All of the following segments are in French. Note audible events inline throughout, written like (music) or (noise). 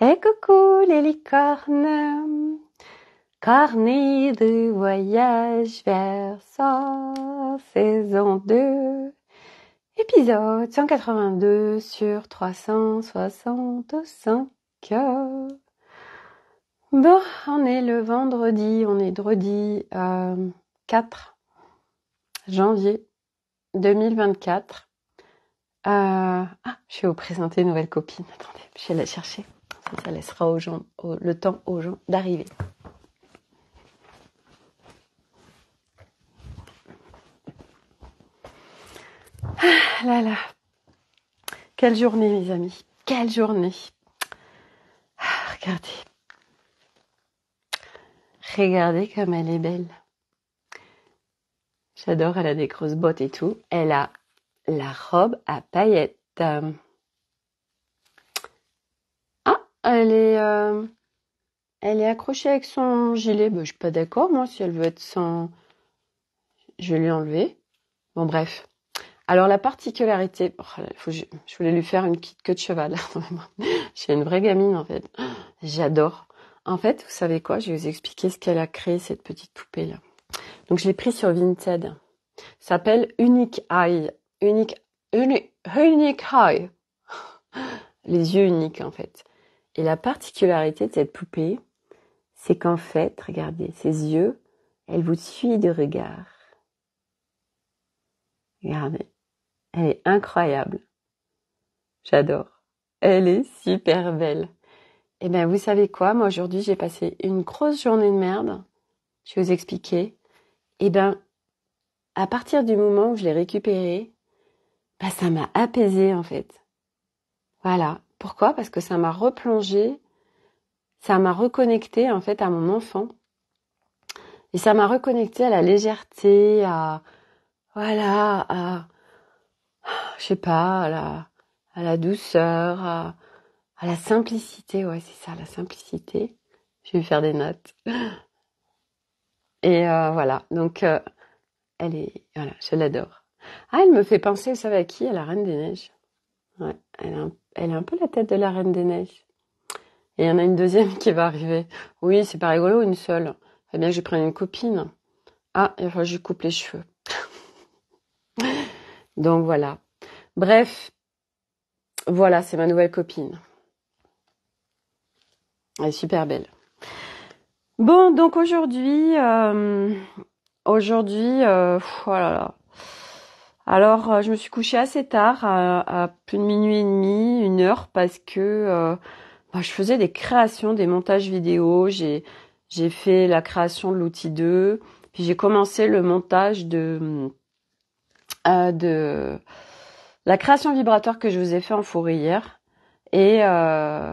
Et eh, coucou les licornes, Carnet de voyage vers ça, saison 2, épisode 182 sur 365. Bon, on est le vendredi, on est le euh, 4 janvier 2024. Euh, ah, je vais vous présenter une nouvelle copine. Attendez, je vais la chercher. Ça laissera aux gens, le temps aux gens d'arriver. Ah là là. Quelle journée, mes amis. Quelle journée. Ah, regardez. Regardez comme elle est belle. J'adore, elle a des grosses bottes et tout. Elle a la robe à paillettes. Elle est, euh, elle est accrochée avec son gilet. Ben, je suis pas d'accord, moi, si elle veut être sans. Je vais lui enlever. Bon, bref. Alors, la particularité. Oh je, voulais lui faire une petite queue de cheval. (laughs) J'ai une vraie gamine, en fait. J'adore. En fait, vous savez quoi Je vais vous expliquer ce qu'elle a créé, cette petite poupée-là. Donc, je l'ai prise sur Vinted. S'appelle Unique Eye. Unique, unique, unique Eye. (laughs) Les yeux uniques, en fait. Et la particularité de cette poupée, c'est qu'en fait, regardez, ses yeux, elle vous suit de regard. Regardez, elle est incroyable. J'adore. Elle est super belle. Eh ben, vous savez quoi Moi, aujourd'hui, j'ai passé une grosse journée de merde. Je vais vous expliquer. Eh ben, à partir du moment où je l'ai récupérée, bah, ça m'a apaisée, en fait. Voilà. Pourquoi Parce que ça m'a replongé, ça m'a reconnecté en fait à mon enfant. Et ça m'a reconnecté à la légèreté, à voilà, à je sais pas, à la, à la douceur, à, la simplicité, ouais, c'est ça, la simplicité. Je vais faire des notes. Et euh, voilà, donc euh, elle est, voilà, je l'adore. Ah, elle me fait penser, vous savez à qui À la Reine des Neiges. Ouais, elle est un elle est un peu la tête de la Reine des Neiges. Et il y en a une deuxième (laughs) qui va arriver. Oui, c'est pas rigolo, une seule. Eh bien je je prendre une copine. Ah, il va que je coupe les cheveux. (laughs) Donc voilà. Bref, voilà, c'est ma nouvelle copine. Elle est super belle. Bon, donc aujourd'hui, euh, aujourd'hui, voilà. Euh, oh là, alors, euh, je me suis couchée assez tard, à, plus de minuit et demi, une heure, parce que euh, bah, je faisais des créations, des montages vidéo. J'ai fait la création de l'outil 2, puis j'ai commencé le montage de euh, la création vibratoire que je vous ai fait en fourrière. hier.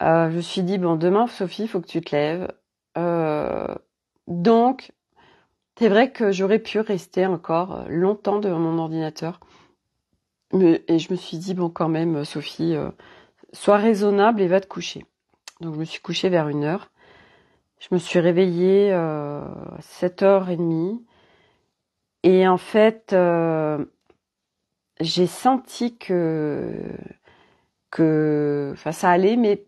Et je me suis dit bon, demain Sophie, il faut que tu te lèves. donc c'est vrai que j'aurais pu rester encore euh, longtemps devant mon ordinateur. Mais, et je me suis dit, bon, quand même, Sophie, euh, sois raisonnable et va te coucher. Donc, je me suis couchée vers une heure. Je me suis réveillée euh, à 7h30. Et en fait, euh, j'ai senti que, que, enfin, ça allait, mais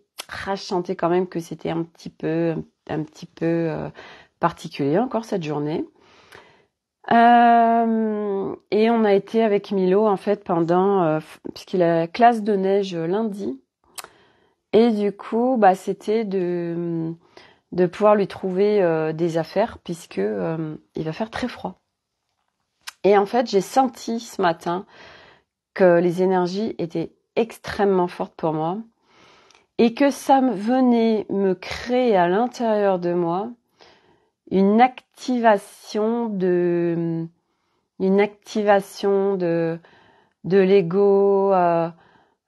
ah, je sentais quand même que c'était un petit peu, un petit peu particulier encore cette journée. Euh, et on a été avec Milo en fait pendant euh, puisqu'il a classe de neige lundi. Et du coup, bah c'était de de pouvoir lui trouver euh, des affaires puisque il va faire très froid. Et en fait, j'ai senti ce matin que les énergies étaient extrêmement fortes pour moi et que ça venait me créer à l'intérieur de moi une activation de une activation de de l'ego euh,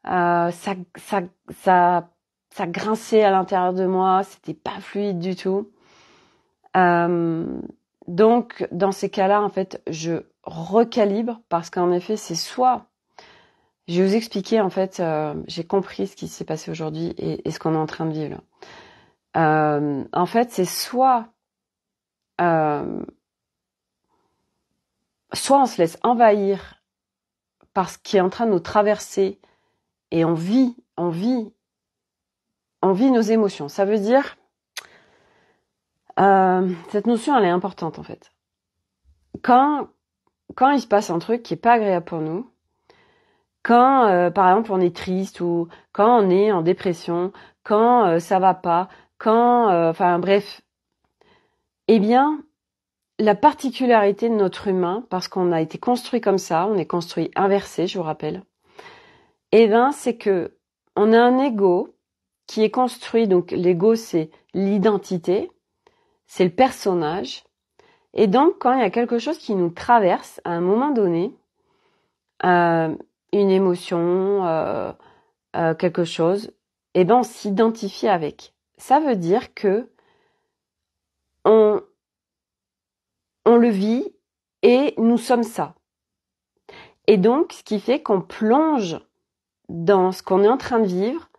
euh, ça, ça ça ça grinçait à l'intérieur de moi c'était pas fluide du tout euh, donc dans ces cas-là en fait je recalibre parce qu'en effet c'est soit je vais vous expliquer en fait j'ai compris ce qui s'est passé aujourd'hui et, et, ce qu'on est en train de vivre en fait c'est soit euh, soit on se laisse envahir par ce qui est en train de nous traverser et on vit, on vit, on vit nos émotions. Ça veut dire, euh, cette notion elle est importante en fait. Quand, quand il se passe un truc qui n'est pas agréable pour nous, quand euh, par exemple on est triste ou quand on est en dépression, quand ça va pas, quand, enfin bref, eh bien, la particularité de notre humain, parce qu'on a été construit comme ça, on est construit inversé, je vous rappelle, eh bien, c'est que on a un ego qui est construit, donc l'ego c'est l'identité, c'est le personnage, et donc quand il y a quelque chose qui nous traverse à un moment donné, euh, une émotion, euh, euh, quelque chose, eh bien, on s'identifie avec. Ça veut dire que on, on le vit et nous sommes ça. Et donc, ce qui fait qu'on plonge dans ce qu'on est en train de vivre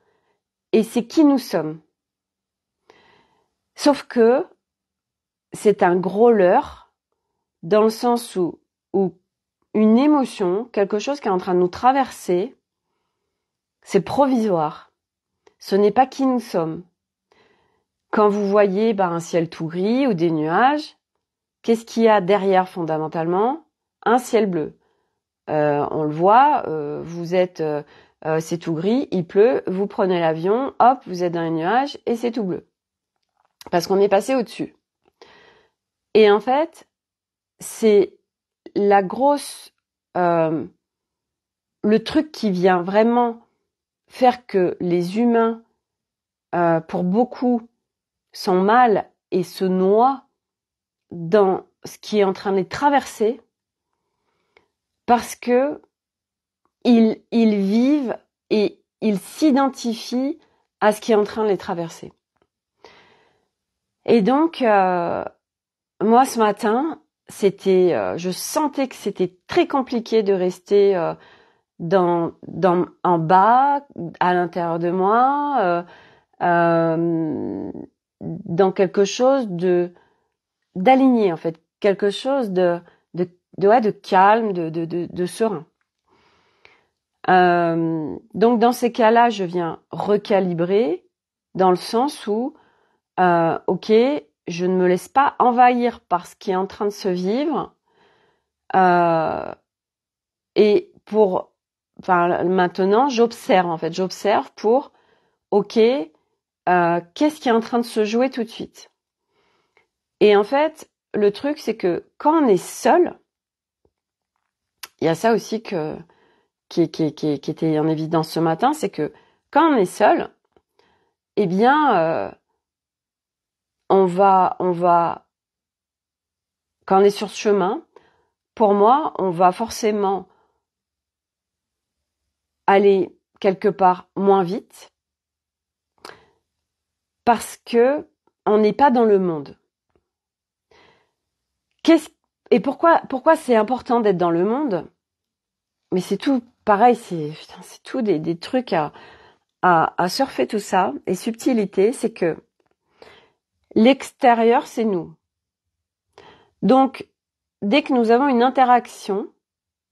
et c'est qui nous sommes. Sauf que c'est un gros leurre dans le sens où une émotion, quelque chose qui est en train de nous traverser, c'est provisoire. Ce n'est pas qui nous sommes. Quand vous voyez bah, un ciel tout gris ou des nuages, qu'est-ce qu'il y a derrière fondamentalement Un ciel bleu. Euh, on le voit, euh, vous êtes, euh, c'est tout gris, il pleut, vous prenez l'avion, hop, vous êtes dans les nuages et c'est tout bleu. Parce qu'on est passé au-dessus. Et en fait, c'est la grosse, le truc qui vient vraiment faire que les humains, pour beaucoup, son mal et se noie dans ce qui est en train de les traverser parce que ils, vivent et ils s'identifient à ce qui est en train de les traverser. Et donc, euh, moi ce matin, c'était, euh, je sentais que c'était très compliqué de rester euh, dans, dans, en bas, à l'intérieur de moi dans quelque chose de d'aligné en fait, quelque chose de de calme, de de, de, serein. Euh, donc dans ces cas-là, je viens recalibrer dans le sens où euh, ok, je ne me laisse pas envahir par ce qui est en train de se vivre. Euh, et pour enfin, maintenant, j'observe en fait, j'observe pour ok, euh, qu'est-ce qui est en train de se jouer tout de suite Et en fait, le truc, c'est que quand on est seul, il y a ça aussi que, qui, était en évidence ce matin, c'est que quand on est seul, eh bien, euh, on va, on va, quand on est sur ce chemin, pour moi, on va forcément aller quelque part moins vite, parce que on n'est pas dans le monde. quest et pourquoi pourquoi c'est important d'être dans le monde Mais c'est tout pareil, c'est tout des, trucs à, surfer tout ça. Et subtilité, c'est que l'extérieur, c'est nous. Donc, dès que nous avons une interaction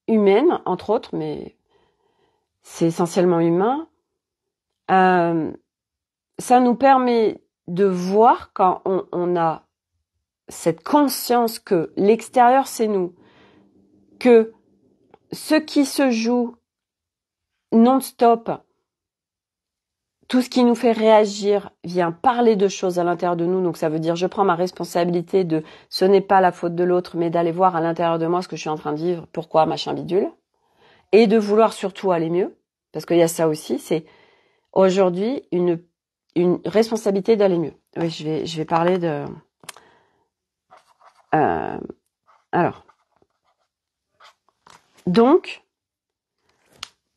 humaine, entre autres, mais c'est essentiellement humain, euh, ça nous permet de voir quand on, a cette conscience que l'extérieur c'est nous, que ce qui se joue non-stop, tout ce qui nous fait réagir vient parler de choses à l'intérieur de nous. Donc ça veut dire je prends ma responsabilité de ce n'est pas la faute de l'autre, mais d'aller voir à l'intérieur de moi ce que je suis en train de vivre, pourquoi machin bidule, et de vouloir surtout aller mieux, parce qu'il y a ça aussi, c'est aujourd'hui une une responsabilité d'aller mieux. Oui, je vais, je vais parler de. Euh, alors. Donc,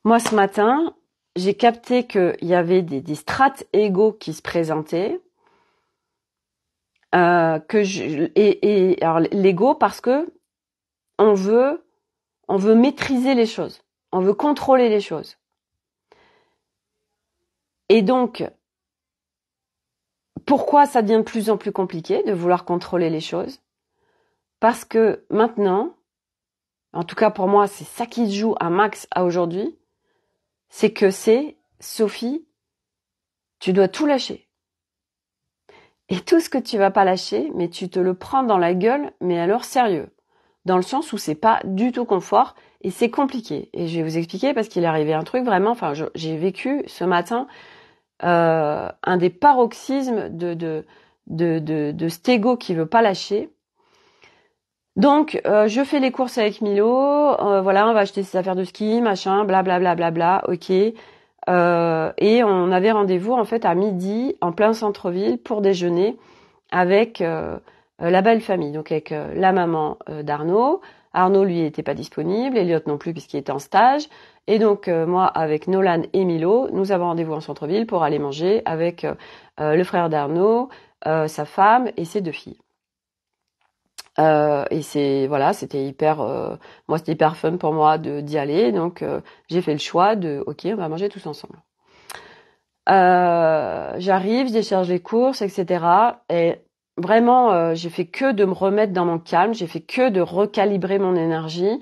moi ce matin, j'ai capté qu'il y avait des, des strates égaux qui se présentaient. Euh, que je, et, et alors l'ego parce que on veut on veut maîtriser les choses, on veut contrôler les choses. Et donc pourquoi ça devient de plus en plus compliqué de vouloir contrôler les choses Parce que maintenant, en tout cas pour moi, c'est ça qui se joue à max à aujourd'hui, c'est que c'est Sophie, tu dois tout lâcher. Et tout ce que tu vas pas lâcher, mais tu te le prends dans la gueule, mais alors sérieux. Dans le sens où c'est pas du tout confort et c'est compliqué. Et je vais vous expliquer parce qu'il est arrivé un truc vraiment, enfin, j'ai vécu ce matin euh, un des paroxysmes de, de, de, de, qui veut pas lâcher. Donc, euh, je fais les courses avec Milo. Euh, voilà, on va acheter ses affaires de ski, machin, blablabla, bla, bla, bla, ok. et on avait rendez-vous en fait à midi en plein centre-ville pour déjeuner avec la belle famille, donc avec la maman d'Arnaud, Arnaud, lui, n'était pas disponible, Elliot non plus puisqu'il était en stage. Et donc, euh, moi, avec Nolan et Milo, nous avons rendez-vous en centre-ville pour aller manger avec euh, euh, le frère d'Arnaud, sa femme et ses deux filles. et c'est voilà, c'était hyper, moi c'était hyper fun pour moi de d'y aller, donc j'ai fait le choix de, ok, on va manger tous ensemble. J'arrive, je décharge les courses, etc. Et vraiment, euh, j'ai fait que de me remettre dans mon calme, j'ai fait que de recalibrer mon énergie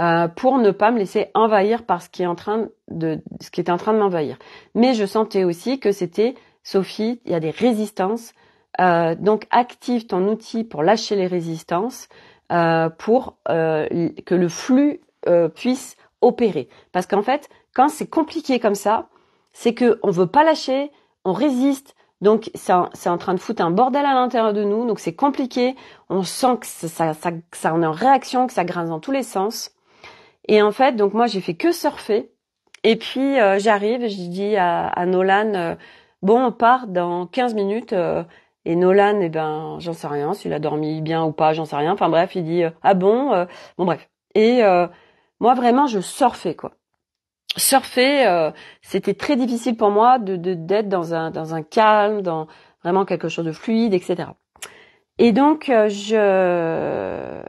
euh, pour ne pas me laisser envahir par ce qui est en train de ce qui était en train de m'envahir. Mais je sentais aussi que c'était Sophie, il y a des résistances, euh, donc active ton outil pour lâcher les résistances, pour que le flux puisse opérer. Parce qu'en fait, quand c'est compliqué comme ça, c'est que on veut pas lâcher, on résiste, donc c'est en train de foutre un bordel à l'intérieur de nous, donc c'est compliqué, on sent que ça, ça, est en réaction, que ça grince dans tous les sens. Et en fait, donc moi j'ai fait que surfer. Et puis euh, j'arrive, je dis à, Nolan, euh, bon on part dans 15 minutes. Euh, et Nolan, eh ben j'en sais rien, s'il a dormi bien ou pas, j'en sais rien. Enfin bref, il dit ah bon, bon bref. Et moi vraiment je surfais quoi surfer, euh, c'était très difficile pour moi de d'être dans un dans un calme, dans vraiment quelque chose de fluide, etc. Et donc euh, je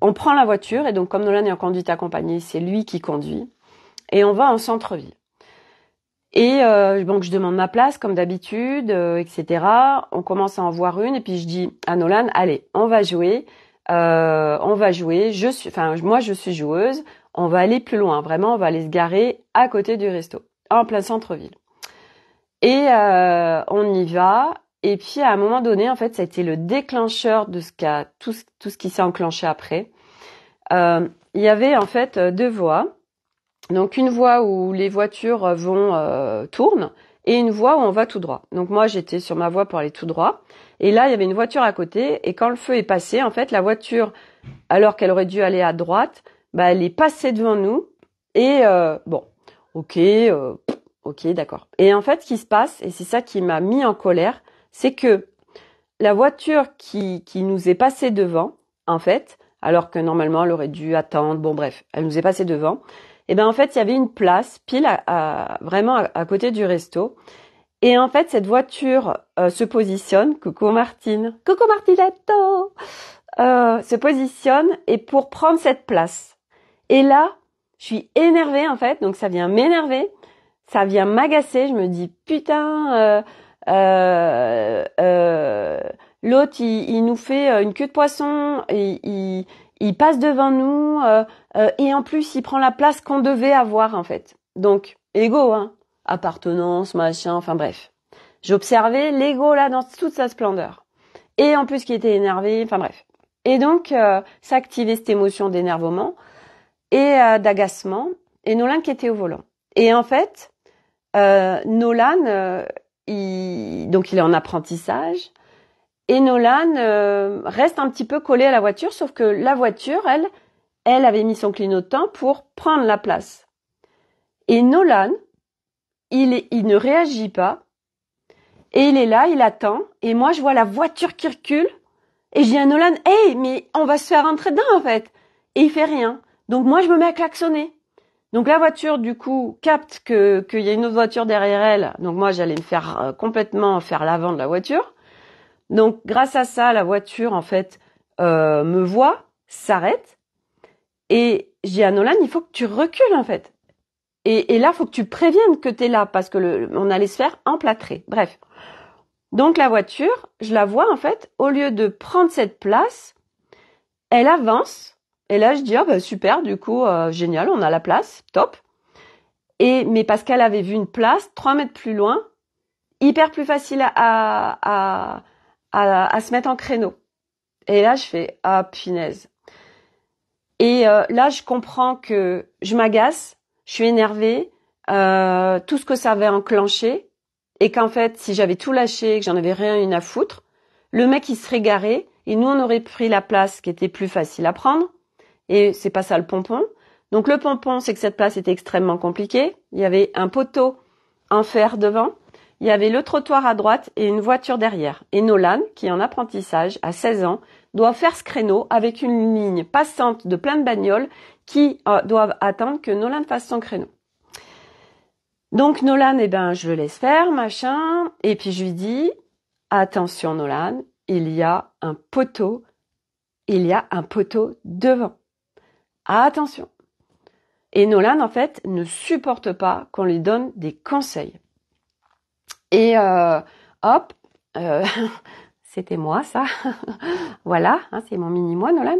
on prend la voiture et donc comme Nolan est en conduite accompagnée, c'est lui qui conduit et on va en centre-ville. Et euh, donc je demande ma place comme d'habitude, euh, etc. On commence à en voir une et puis je dis à Nolan, allez, on va jouer, on va jouer. Je suis, enfin moi je suis joueuse on va aller plus loin. Vraiment, on va aller se garer à côté du resto, en plein centre-ville. Et euh, on y va. Et puis à un moment donné, en fait, ça a été le déclencheur de ce qu'a tout, tout ce qui s'est enclenché après. Euh, il y avait en fait deux voies. Donc une voie où les voitures vont euh, tournent et une voie où on va tout droit. Donc moi j'étais sur ma voie pour aller tout droit et là il y avait une voiture à côté et quand le feu est passé en fait la voiture alors qu'elle aurait dû aller à droite bah, elle est passée devant nous et euh, bon, ok, euh, ok, d'accord. Et en fait, ce qui se passe, et c'est ça qui m'a mis en colère, c'est que la voiture qui, qui nous est passée devant, en fait, alors que normalement elle aurait dû attendre, bon bref, elle nous est passée devant, et eh ben en fait, il y avait une place pile à, vraiment à, côté du resto. Et en fait, cette voiture euh, se positionne, coucou Martine, coucou Martinetto, se positionne et pour prendre cette place. Et là, je suis énervée en fait, donc ça vient m'énerver, ça vient m'agacer, je me dis putain, euh, euh, euh l'autre il, nous fait euh, une queue de poisson, et, il, il, passe devant nous, euh, et en plus il prend la place qu'on devait avoir en fait. Donc, égo, hein, appartenance, machin, enfin bref. J'observais l'ego là dans toute sa splendeur. Et en plus qui était énervé, enfin bref. Et donc, s'activer cette émotion d'énervement et euh, d'agacement, et Nolan qui était au volant. Et en fait, euh, Nolan, euh, il, donc il est en apprentissage, et Nolan reste un petit peu collé à la voiture, sauf que la voiture, elle, elle avait mis son clignotant pour prendre la place. Et Nolan, il, il ne réagit pas, et il est là, il attend, et moi je vois la voiture qui recule, et je dis à Nolan, hey, mais on va se faire rentrer dedans en fait. Et il fait rien. Donc moi, je me mets à klaxonner. Donc la voiture, du coup, capte que qu'il y a une autre voiture derrière elle. Donc moi, j'allais me faire euh, complètement faire l'avant de la voiture. Donc grâce à ça, la voiture, en fait, euh, me voit, s'arrête. Et j'ai à Nolan, il faut que tu recules, en fait. Et, et là, faut que tu préviennes que tu es là, parce que on allait se faire emplâtrer. Bref. Donc la voiture, je la vois, en fait, au lieu de prendre cette place, elle avance et là, je dis, ah, bah, super, du coup, euh, génial, on a la place, top. Et mais Pascal avait vu une place trois mètres plus loin, hyper plus facile à, à, à, à se mettre en créneau. Et là, je fais, ah punaise. Et euh, là, je comprends que je m'agace, je suis énervée, euh, tout ce que ça avait enclenché, et qu'en fait, si j'avais tout lâché, que j'en avais rien eu à foutre, le mec, il serait garé, et nous, on aurait pris la place qui était plus facile à prendre, et c'est pas ça le pompon. Donc le pompon, c'est que cette place était extrêmement compliquée. Il y avait un poteau en fer devant, il y avait le trottoir à droite et une voiture derrière. Et Nolan, qui est en apprentissage à 16 ans, doit faire ce créneau avec une ligne passante de plein de bagnoles qui euh, doivent attendre que Nolan fasse son créneau. Donc Nolan, eh ben, je le laisse faire, machin, et puis je lui dis, attention Nolan, il y a un poteau, il y a un poteau devant. Attention Et Nolan, en fait, ne supporte pas qu'on lui donne des conseils. Et euh, hop, euh, (laughs) c'était moi ça. (laughs) voilà, hein, c'est mon mini-moi, Nolan.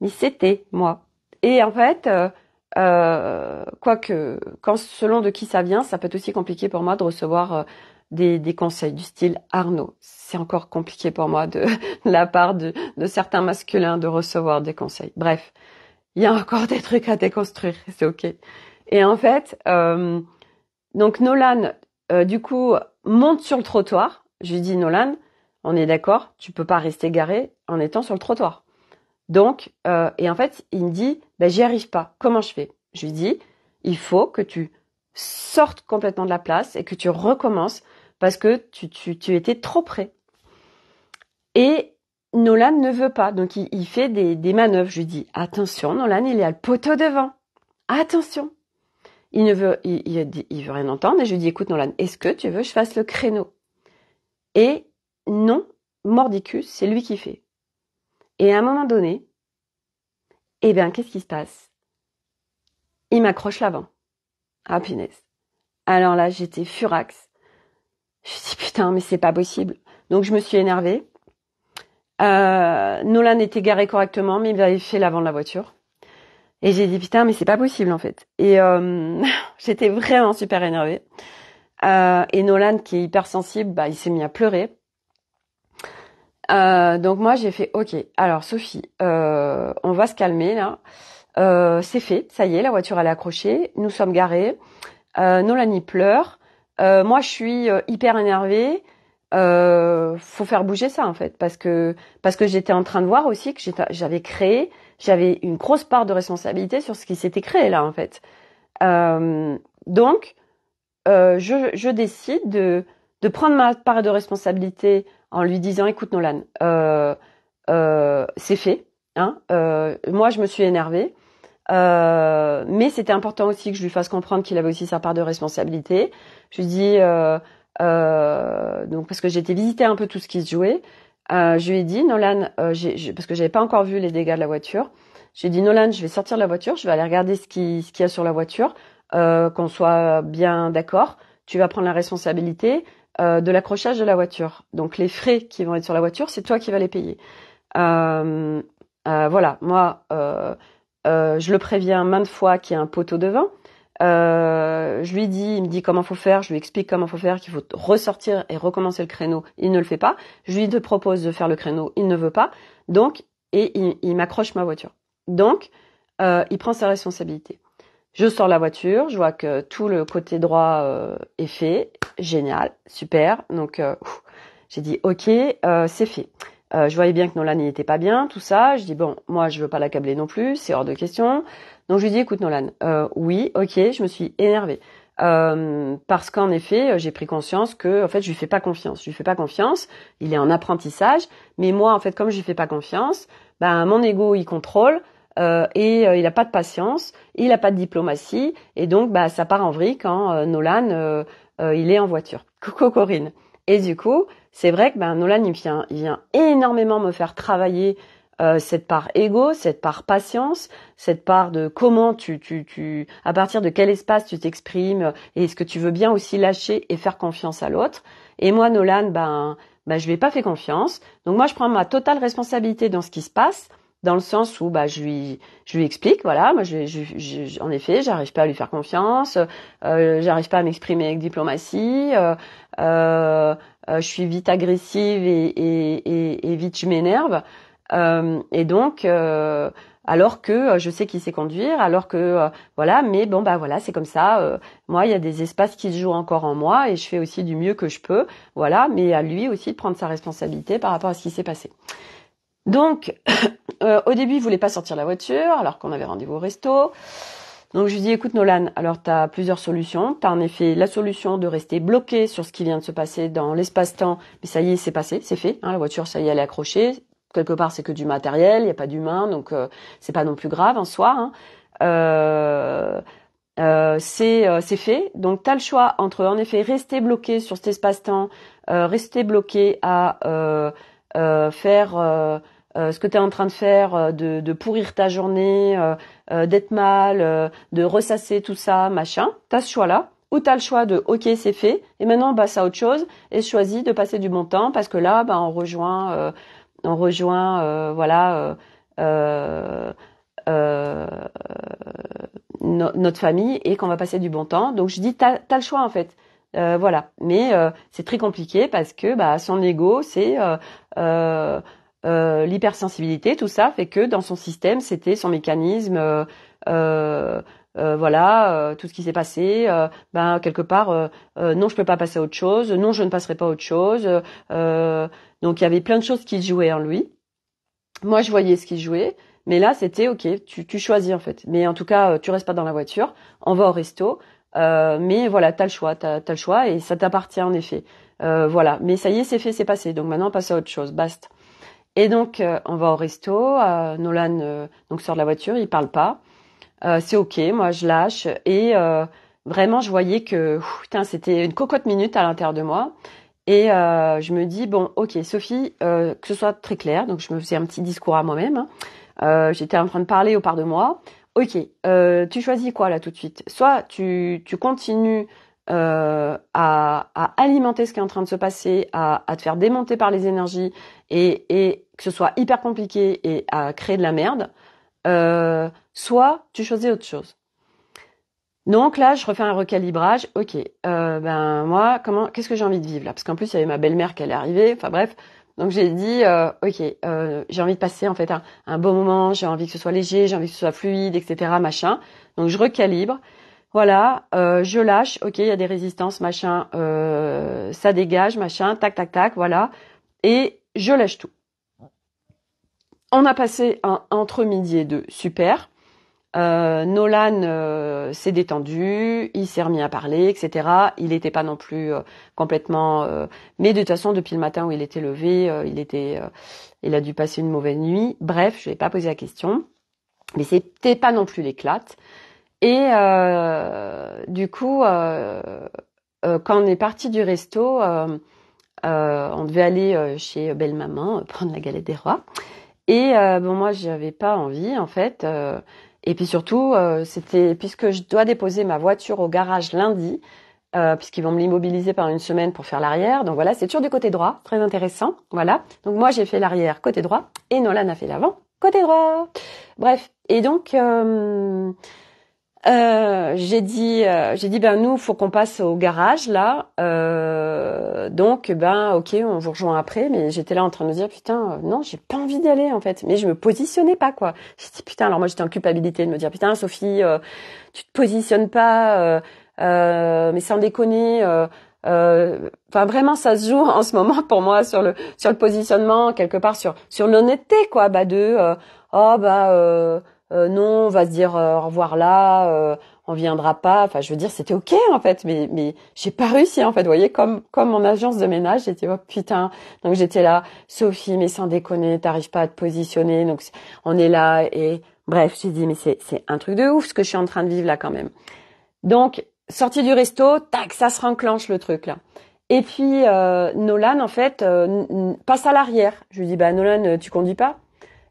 Mais c'était moi. Et en fait, euh, quoique, selon de qui ça vient, ça peut être aussi compliqué pour moi de recevoir... Des, conseils du style Arnaud. C'est encore compliqué pour moi de, (laughs) la part de, certains masculins de recevoir des conseils. Bref, il y a encore des trucs à déconstruire, (laughs) c'est ok. Et en fait, euh, donc Nolan, euh, du coup, monte sur le trottoir. Je lui dis, Nolan, on est d'accord, tu peux pas rester garé en étant sur le trottoir. Donc, euh, et en fait, il me dit, bah, j'y arrive pas, comment je fais Je lui dis, il faut que tu sortes complètement de la place et que tu recommences parce que tu, tu, tu étais trop près. Et Nolan ne veut pas, donc il, fait des, manœuvres. Je lui dis attention, Nolan, il est à le poteau devant. Attention. Il ne veut, il, veut rien entendre et je lui dis écoute Nolan, est-ce que tu veux que je fasse le créneau Et non, mordicus, c'est lui qui fait. Et à un moment donné, eh bien, qu'est-ce qui se passe Il m'accroche l'avant. Ah punaise. Alors là, j'étais furax. Je me suis putain, mais c'est pas possible. Donc je me suis énervée. Euh, Nolan était garé correctement, mais il avait fait l'avant de la voiture. Et j'ai dit putain, mais c'est pas possible en fait. Et euh, (laughs) j'étais vraiment super énervée. Euh, et Nolan, qui est hyper bah, il s'est mis à pleurer. donc moi j'ai fait ok alors Sophie on va se calmer là c'est fait ça y est la voiture elle est accrochée nous sommes garés Nolan il pleure moi je suis hyper énervée euh, faut faire bouger ça en fait parce que parce que j'étais en train de voir aussi que j'avais créé j'avais une grosse part de responsabilité sur ce qui s'était créé là en fait euh, donc euh, je, je, décide de, de prendre ma part de responsabilité en lui disant écoute Nolan euh, c'est fait hein moi je me suis énervée mais c'était important aussi que je lui fasse comprendre qu'il avait aussi sa part de responsabilité je lui dis euh, donc parce que j'étais visité un peu tout ce qui se jouait. Euh, je lui ai dit, Nolan, euh, parce que j'avais pas encore vu les dégâts de la voiture, j'ai dit, Nolan, je vais sortir de la voiture, je vais aller regarder ce qui ce qu'il y a sur la voiture, qu'on soit bien d'accord. Tu vas prendre la responsabilité de l'accrochage de la voiture. Donc les frais qui vont être sur la voiture, c'est toi qui vas les payer. Euh, euh, voilà, moi, euh, je le préviens maintes fois qu'il y a un poteau devant euh, je lui dis, il me dit comment faut faire, je lui explique comment faut faire, qu'il faut ressortir et recommencer le créneau. Il ne le fait pas. Je lui propose de faire le créneau, il ne veut pas. Donc, et il, m'accroche ma voiture. Donc, euh, il prend sa responsabilité Je sors la voiture, je vois que tout le côté droit euh, est fait, génial, super. Donc, euh, j'ai dit ok, c'est fait. je voyais bien que Nolan n'était pas bien, tout ça. Je dis bon, moi je veux pas l'accabler non plus, c'est hors de question. Donc je lui dis, écoute Nolan, euh, oui, ok, je me suis énervée. Euh, parce qu'en effet, euh, j'ai pris conscience que, en fait, je lui fais pas confiance. Je lui fais pas confiance. Il est en apprentissage, mais moi, en fait, comme je lui fais pas confiance, ben mon ego il contrôle et il n'a pas de patience, il n'a pas de diplomatie, et donc bah ça part en vrille quand Nolan il est en voiture. (laughs) Coucou Corinne. Et du coup, c'est vrai que ben Nolan il vient, il vient énormément me faire travailler euh, cette part égo, cette part patience, cette part de comment tu, tu, tu, à partir de quel espace tu t'exprimes et est-ce que tu veux bien aussi lâcher et faire confiance à l'autre. Et moi, Nolan, ben, ben, je lui ai pas faire confiance. Donc moi, je prends ma totale responsabilité dans ce qui se passe dans le sens où bah je lui je lui explique voilà moi je, je, je en effet j'arrive pas à lui faire confiance euh, j'arrive pas à m'exprimer avec diplomatie euh, euh, je suis vite agressive et, et, et vite je m'énerve euh, et donc, euh, alors que euh, je sais qu'il sait conduire, alors que euh, voilà, mais bon bah voilà, c'est comme ça. moi, il y a des espaces qui se jouent encore en moi et je fais aussi du mieux que je peux. Voilà, mais à lui aussi de prendre sa responsabilité par rapport à ce qui s'est passé. Donc, (coughs) au début, il voulait pas sortir la voiture alors qu'on avait rendez-vous au resto. Donc je lui dis écoute Nolan, alors tu as plusieurs solutions. Tu as en effet la solution de rester bloqué sur ce qui vient de se passer dans l'espace-temps, mais ça y est, c'est passé, c'est fait, hein, la voiture, ça y est, elle est accrochée, quelque part c'est que du matériel, il n'y a pas d'humain, donc euh, c'est pas non plus grave en soi. Hein. Euh, euh, euh, c'est fait. Donc tu as le choix entre en effet rester bloqué sur cet espace-temps, rester bloqué à faire ce que tu es en train de faire, de, pourrir ta journée, d'être mal, de ressasser tout ça, machin. Tu as ce choix-là ou tu as le choix de OK, c'est fait et maintenant on bah, passe à autre chose et choisis de passer du bon temps parce que là bah on rejoint on rejoint euh, voilà euh, euh, notre famille et qu'on va passer du bon temps. Donc je dis t'as as le choix en fait. voilà, mais c'est très compliqué parce que bah, son ego, c'est l'hypersensibilité, tout ça fait que dans son système, c'était son mécanisme euh, voilà, euh, tout ce qui s'est passé, euh, ben quelque part, non, je peux pas passer à autre chose, non, je ne passerai pas à autre chose. donc il y avait plein de choses qui jouaient en lui. Moi, je voyais ce qui jouait, mais là, c'était ok, tu, tu choisis en fait. Mais en tout cas, tu restes pas dans la voiture, on va au resto. mais voilà, t'as le choix, t'as as le choix et ça t'appartient en effet. voilà, mais ça y est, c'est fait, c'est passé. Donc maintenant, on passe à autre chose, basta. Et donc, on va au resto. Nolan donc sort de la voiture, il parle pas. Euh, c'est ok, moi je lâche. Et euh, vraiment, je voyais que c'était une cocotte minute à l'intérieur de moi. Et euh, je me dis bon, ok, Sophie, que ce soit très clair. Donc je me faisais un petit discours à moi-même. Hein. J'étais en train de parler au part de moi. Ok, tu choisis quoi là tout de suite Soit tu, tu continues à, à, alimenter ce qui est en train de se passer, à, te faire démonter par les énergies et, et, que ce soit hyper compliqué et à créer de la merde, euh, soit tu choisis autre chose. Donc là, je refais un recalibrage. Ok, euh, ben moi, comment, qu'est-ce que j'ai envie de vivre là Parce qu'en plus, il y avait ma belle-mère qui allait arriver. Enfin bref, donc j'ai dit, euh, ok, euh, j'ai envie de passer en fait un, bon moment. J'ai envie que ce soit léger, j'ai envie que ce soit fluide, etc. Machin. Donc je recalibre. Voilà, euh, je lâche. Ok, il y a des résistances, machin. ça dégage, machin. Tac, tac, tac. Voilà. Et je lâche tout. On a passé un entre midi et deux. Super. Euh, Nolan euh, s'est détendu, il s'est remis à parler, etc. Il n'était pas non plus euh, complètement, mais de toute façon, depuis le matin où il était levé, il était, il a dû passer une mauvaise nuit. Bref, je vais pas posé la question, mais c'était pas non plus l'éclate. Et du coup, quand on est parti du resto, on devait aller chez Belle Maman prendre la galette des rois. Et bon, moi, j'avais pas envie, en fait. Et puis surtout, euh, c'était puisque je dois déposer ma voiture au garage lundi, euh, puisqu'ils vont me l'immobiliser par une semaine pour faire l'arrière. Donc voilà, c'est toujours du côté droit, très intéressant. Voilà. Donc moi j'ai fait l'arrière côté droit et Nolan a fait l'avant côté droit. Bref. Et donc euh, euh, j'ai dit, euh, j'ai dit, ben nous, faut qu'on passe au garage là. Euh, donc, ben ok, on vous rejoint après. Mais j'étais là en train de me dire, putain, euh, non, j'ai pas envie d'y aller en fait. Mais je me positionnais pas quoi. J'ai dit, putain, alors moi j'étais en culpabilité de me dire, putain, Sophie, euh, tu te positionnes pas. mais sans déconner. Enfin, vraiment, ça se joue (laughs) en ce moment pour moi sur le sur le positionnement quelque part sur sur l'honnêteté quoi. Bah de, oh bah euh, non, on va se dire euh, au revoir là, euh, on viendra pas. Enfin, je veux dire, c'était ok en fait, mais mais j'ai pas réussi en fait. Vous voyez, comme comme mon agence de ménage, j'étais oh putain. Donc j'étais là, Sophie, mais sans déconner, t'arrives pas à te positionner. Donc on est là et bref, j'ai dit mais c'est c'est un truc de ouf ce que je suis en train de vivre là quand même. Donc sortie du resto, tac, ça se renclenche le truc là. Et puis Nolan en fait passe à l'arrière. Je lui dis bah Nolan, tu conduis pas.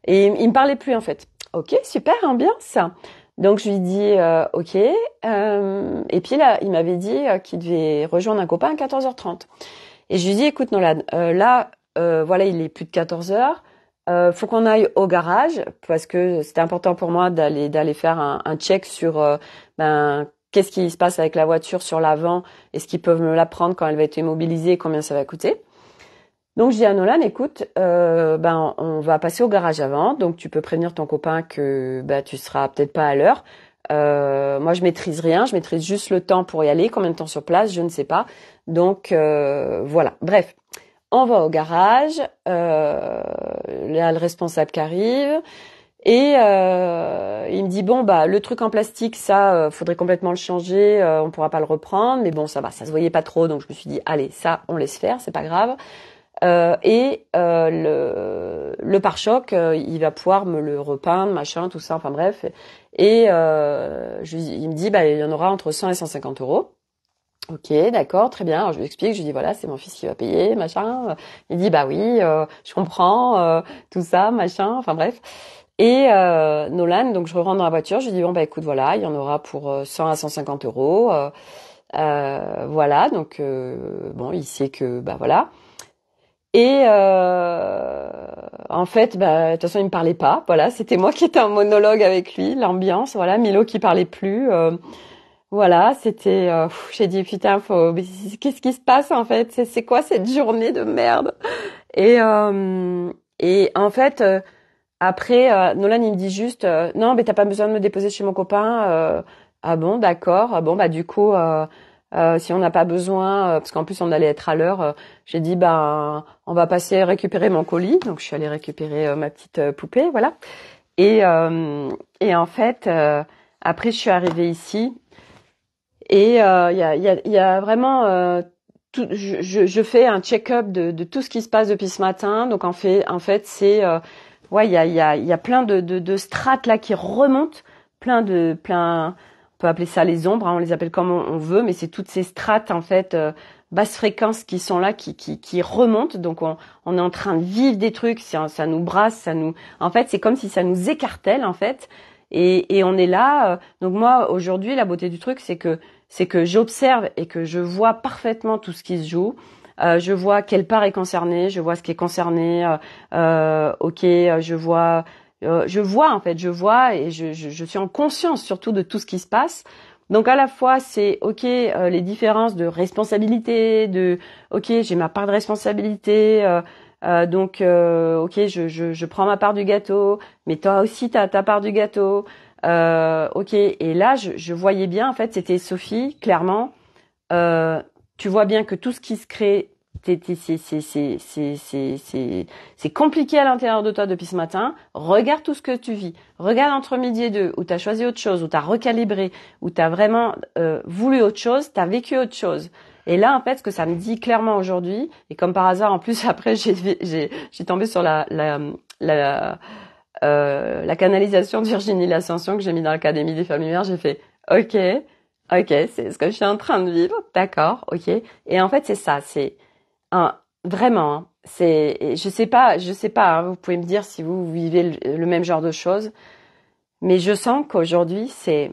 Et il me parlait plus en fait ok, super, ambiance, Donc je lui dis euh, ok. Euh, et puis là, il m'avait dit euh, qu'il devait rejoindre un copain à 14h30. Et je lui dis écoute Nolan, euh, là euh, voilà il est plus de 14h. Euh, faut qu'on aille au garage parce que c'était important pour moi d'aller d'aller faire un, check sur ben qu'est-ce qui se passe avec la voiture sur l'avant, est-ce qu'ils peuvent me la prendre quand elle va être immobilisée, combien ça va coûter. Donc je dis à Nolan, écoute, euh, ben on va passer au garage avant, donc tu peux prévenir ton copain que ben, tu seras peut-être pas à l'heure. Euh, moi je maîtrise rien, je maîtrise juste le temps pour y aller, combien de temps sur place, je ne sais pas. Donc euh, voilà, bref, on va au garage, là le responsable qui arrive. Et il me dit bon bah le truc en plastique ça faudrait complètement le changer, On on pourra pas le reprendre, mais bon ça va, ça se voyait pas trop donc je me suis dit allez ça on laisse faire, c'est pas grave. Euh, et euh, le, le pare-choc, euh, il va pouvoir me le repeindre, machin, tout ça, enfin bref. Et je, il me dit, bah, il y en aura entre 100 et 150 euros. Ok, d'accord, très bien. Alors je lui explique, je lui dis voilà, c'est mon fils qui va payer, machin. Il dit bah oui, je comprends tout ça, machin. Enfin bref. Et Nolan, donc je rentre dans la voiture, je lui dis bon bah écoute voilà, il y en aura pour 100 à 150 euros. voilà, donc bon, il sait que bah voilà. Et euh, en fait, bah, de toute façon, il me parlait pas. Voilà, c'était moi qui étais en monologue avec lui, l'ambiance. Voilà, Milo qui parlait plus. Euh, voilà, c'était. Euh, j'ai dit putain, faut. Qu'est-ce qui se passe en fait C'est quoi cette journée de merde Et et en fait, après, Nolan il me dit juste non, mais t'as pas besoin de me déposer chez mon copain. ah bon, d'accord. Ah bon, bah du coup. Euh, si on n'a pas besoin, euh, parce qu'en plus on allait être à l'heure, euh, j'ai dit ben on va passer récupérer mon colis. Donc je suis allée récupérer ma petite poupée, voilà. Et et en fait après je suis arrivée ici et il y a, y, y a vraiment je, je, fais un check-up de, tout ce qui se passe depuis ce matin. Donc en fait, en fait, c'est ouais, il y a, y, a, y a plein de, de, de strates là qui remontent, plein de plein on peut appeler ça les ombres, hein, on les appelle comme on, veut, mais c'est toutes ces strates en fait euh, basse fréquence qui sont là, qui, qui, qui remontent. Donc on, on, est en train de vivre des trucs, ça, ça nous brasse, ça nous. En fait, c'est comme si ça nous écartèle en fait. Et, et on est là. Euh, donc moi aujourd'hui, la beauté du truc, c'est que c'est que j'observe et que je vois parfaitement tout ce qui se joue. Euh, je vois quelle part est concernée, je vois ce qui est concerné. Euh, euh ok, je vois euh, je vois en fait, je vois et je, suis en conscience surtout de tout ce qui se passe. Donc à la fois c'est ok euh, les différences de responsabilité, de ok j'ai ma part de responsabilité, euh, euh donc ok je, je, prends ma part du gâteau, mais toi aussi t'as ta part du gâteau, ok et là je, voyais bien en fait c'était Sophie clairement, tu vois bien que tout ce qui se crée c'est compliqué à l'intérieur de toi depuis ce matin, regarde tout ce que tu vis. Regarde entre midi et deux où tu as choisi autre chose, où tu as recalibré, où tu as vraiment euh, voulu autre chose, tu as vécu autre chose. Et là, en fait, ce que ça me dit clairement aujourd'hui, et comme par hasard, en plus, (laughs) après, j'ai tombé sur la, euh, la, canalisation de Virginie L'Ascension que j'ai mis dans l'Académie des femmes lumières. J'ai fait, OK, OK, c'est ce que je suis en train de vivre. D'accord, OK. Et en fait, c'est ça, c'est vraiment. Hein. c'est, je sais pas, je sais pas. Hein. vous pouvez me dire si vous vivez le, même genre de choses, mais je sens qu'aujourd'hui c'est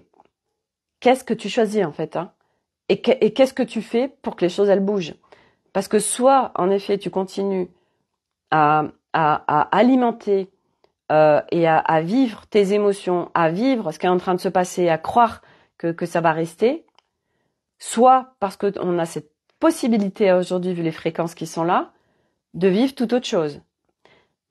qu'est-ce que tu choisis en fait, hein. et, qu'est-ce que tu fais pour que les choses elles bougent. Parce que soit en effet tu continues à, à, alimenter euh, et à, vivre tes émotions, à vivre ce qui est en train de se passer, à croire que, que ça va rester, soit parce que on a cette possibilité aujourd'hui, vu les fréquences qui sont là, de vivre tout autre chose.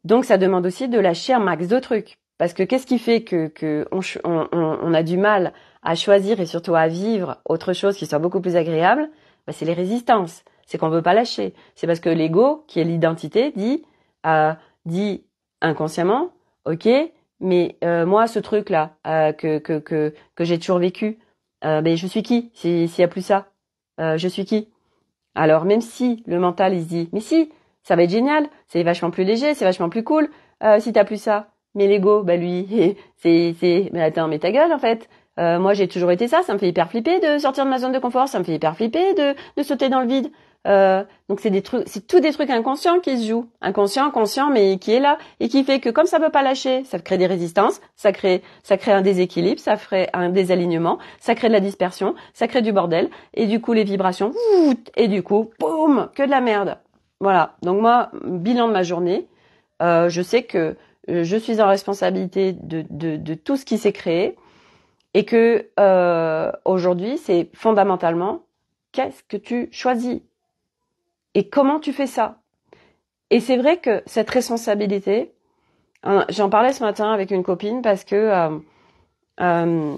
Donc ça demande aussi de lâcher un max de trucs. Parce que qu'est-ce qui fait que, on, a du mal à choisir et surtout à vivre autre chose qui soit beaucoup plus agréable bah, C'est les résistances. C'est qu'on veut pas lâcher. C'est parce que l'ego, qui est l'identité, dit euh, dit inconsciemment, ok, mais euh, moi ce truc là euh, que que que, que j'ai toujours vécu, euh, ben je suis qui s'il n'y a plus ça Je suis qui alors même si le mental il se dit mais si ça va être génial, c'est vachement plus léger, c'est vachement plus cool euh, si t'as plus ça. Mais l'ego bah lui (laughs) c'est c'est mais attends mais ta gueule en fait. Euh, moi j'ai toujours été ça, ça me fait hyper flipper de sortir de ma zone de confort, ça me fait hyper flipper de sauter dans le vide. Euh, donc c'est des trucs, c'est tout des trucs inconscients qui se jouent, inconscient, conscient, mais qui est là et qui fait que comme ça peut pas lâcher, ça crée des résistances, ça crée, ça crée un déséquilibre, ça crée un désalignement, ça crée de la dispersion, ça crée du bordel et du coup les vibrations et du coup boum que de la merde. Voilà. Donc moi bilan de ma journée, euh, je sais que euh, je suis en responsabilité de, de, tout ce qui s'est créé et que aujourd'hui c'est fondamentalement qu'est-ce que tu choisis et comment tu fais ça Et c'est vrai que cette responsabilité, hein, j'en parlais ce matin avec une copine parce que euh, euh,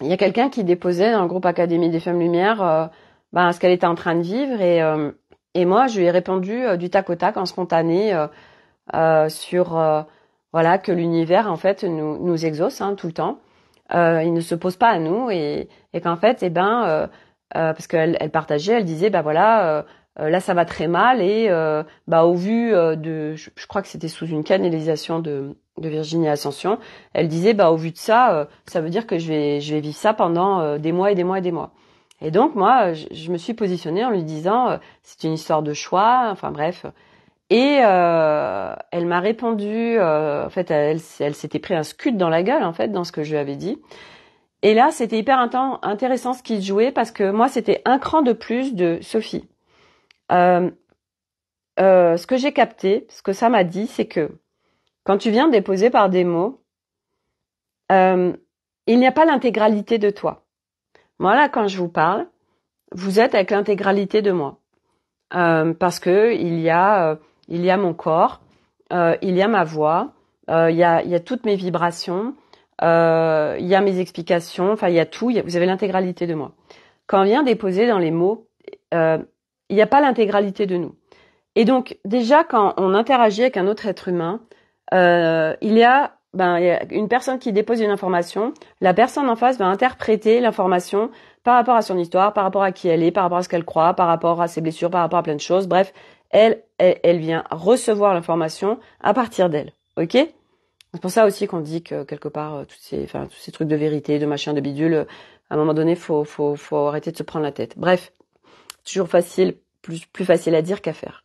il y a quelqu'un qui déposait dans le groupe Académie des Femmes Lumières euh, ben, ce qu'elle était en train de vivre et, et moi je lui ai répondu du tac au tac en spontané sur voilà que l'univers en fait nous, nous exauce hein, tout le temps. il ne se pose pas à nous et, et qu'en fait et eh ben parce qu'elle partageait elle disait ben voilà euh, là ça va très mal et euh, bah au vu euh, de je, crois que c'était sous une canalisation de de Virginie Ascension, elle disait bah au vu de ça ça veut dire que je vais je vais vivre ça pendant des mois et des mois et des mois. Et donc moi je, me suis positionnée en lui disant c'est une histoire de choix, enfin bref. Et elle m'a répondu, en fait, elle, elle s'était pris un scud dans la gueule, en fait, dans ce que je lui avais dit. Et là, c'était hyper intéressant ce qu'il jouait parce que moi, c'était un cran de plus de Sophie. Euh, euh, ce que j'ai capté, ce que ça m'a dit, c'est que quand tu viens déposer par des mots, euh, il n'y a pas l'intégralité de toi. Moi, là, quand je vous parle, vous êtes avec l'intégralité de moi. Euh, parce que il y a, euh, il y a mon corps, euh, il y a ma voix, il, y a, il y a toutes mes vibrations, il y a mes explications, enfin, il y a tout, vous avez l'intégralité de moi. Quand on vient déposer dans les mots, il n'y a pas l'intégralité de nous. Et donc déjà quand on interagit avec un autre être humain, euh, ben, il y a une personne qui dépose une information, la personne en face va interpréter l'information par rapport à son histoire, par rapport à qui elle est, par rapport à ce qu'elle croit, par rapport à ses blessures, par rapport à plein de choses. Bref, elle, elle, vient recevoir l'information à partir d'elle. Ok C'est pour ça aussi qu'on dit que quelque part, euh, toutes ces, tous ces trucs de vérité, de machin, de bidule, euh, à un moment donné, faut, faut arrêter de se prendre la tête. Bref, toujours facile, plus, plus facile à dire qu'à faire.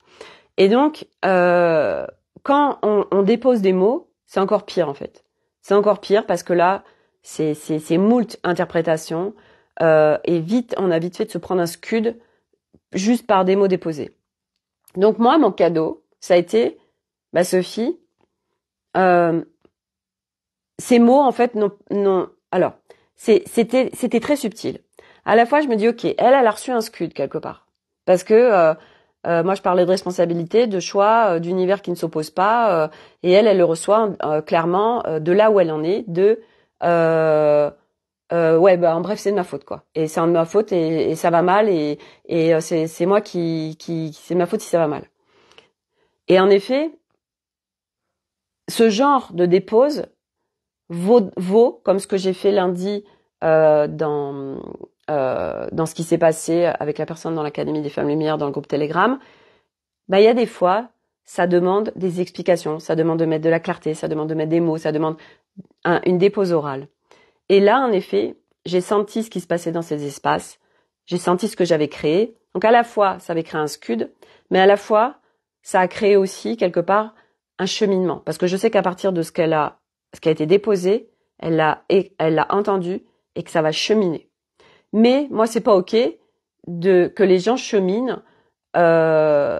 Et donc, euh, quand on, dépose des mots, c'est encore pire en fait. C'est encore pire parce que là, c'est c'est moult interprétations euh, et vite, on a vite fait de se prendre un scud juste par des mots déposés. Donc moi, mon cadeau, ça a été, bah Sophie, euh, ces mots en fait non non alors c'était c'était très subtil à la fois je me dis ok, elle, elle a reçu un scud quelque part, parce que euh, euh, moi je parlais de responsabilité, de choix, euh, d'univers qui ne s'oppose pas, et elle, elle le reçoit clairement de là où elle en est, de ouais bah en bref c'est de ma faute quoi, et c'est de ma faute et, ça va mal et, et c'est moi qui qui c'est ma faute si ça va mal. Et en effet, ce genre de dépose vaut, vaut comme ce que j'ai fait lundi euh, dans, euh, dans ce qui s'est passé avec la personne dans l'Académie des Femmes Lumières, dans le groupe Telegram, bah, il y a des fois, ça demande des explications, ça demande de mettre de la clarté, ça demande de mettre des mots, ça demande une dépose orale. Et là, en effet, j'ai senti ce qui se passait dans ces espaces, j'ai senti ce que j'avais créé. Donc à la fois, ça avait créé un scud, mais à la fois, ça a créé aussi quelque part un cheminement, parce que je sais qu'à partir de ce qu'elle a, ce qui a été déposé, elle l'a, elle l'a entendu et que ça va cheminer. Mais moi, c'est pas ok que les gens cheminent euh,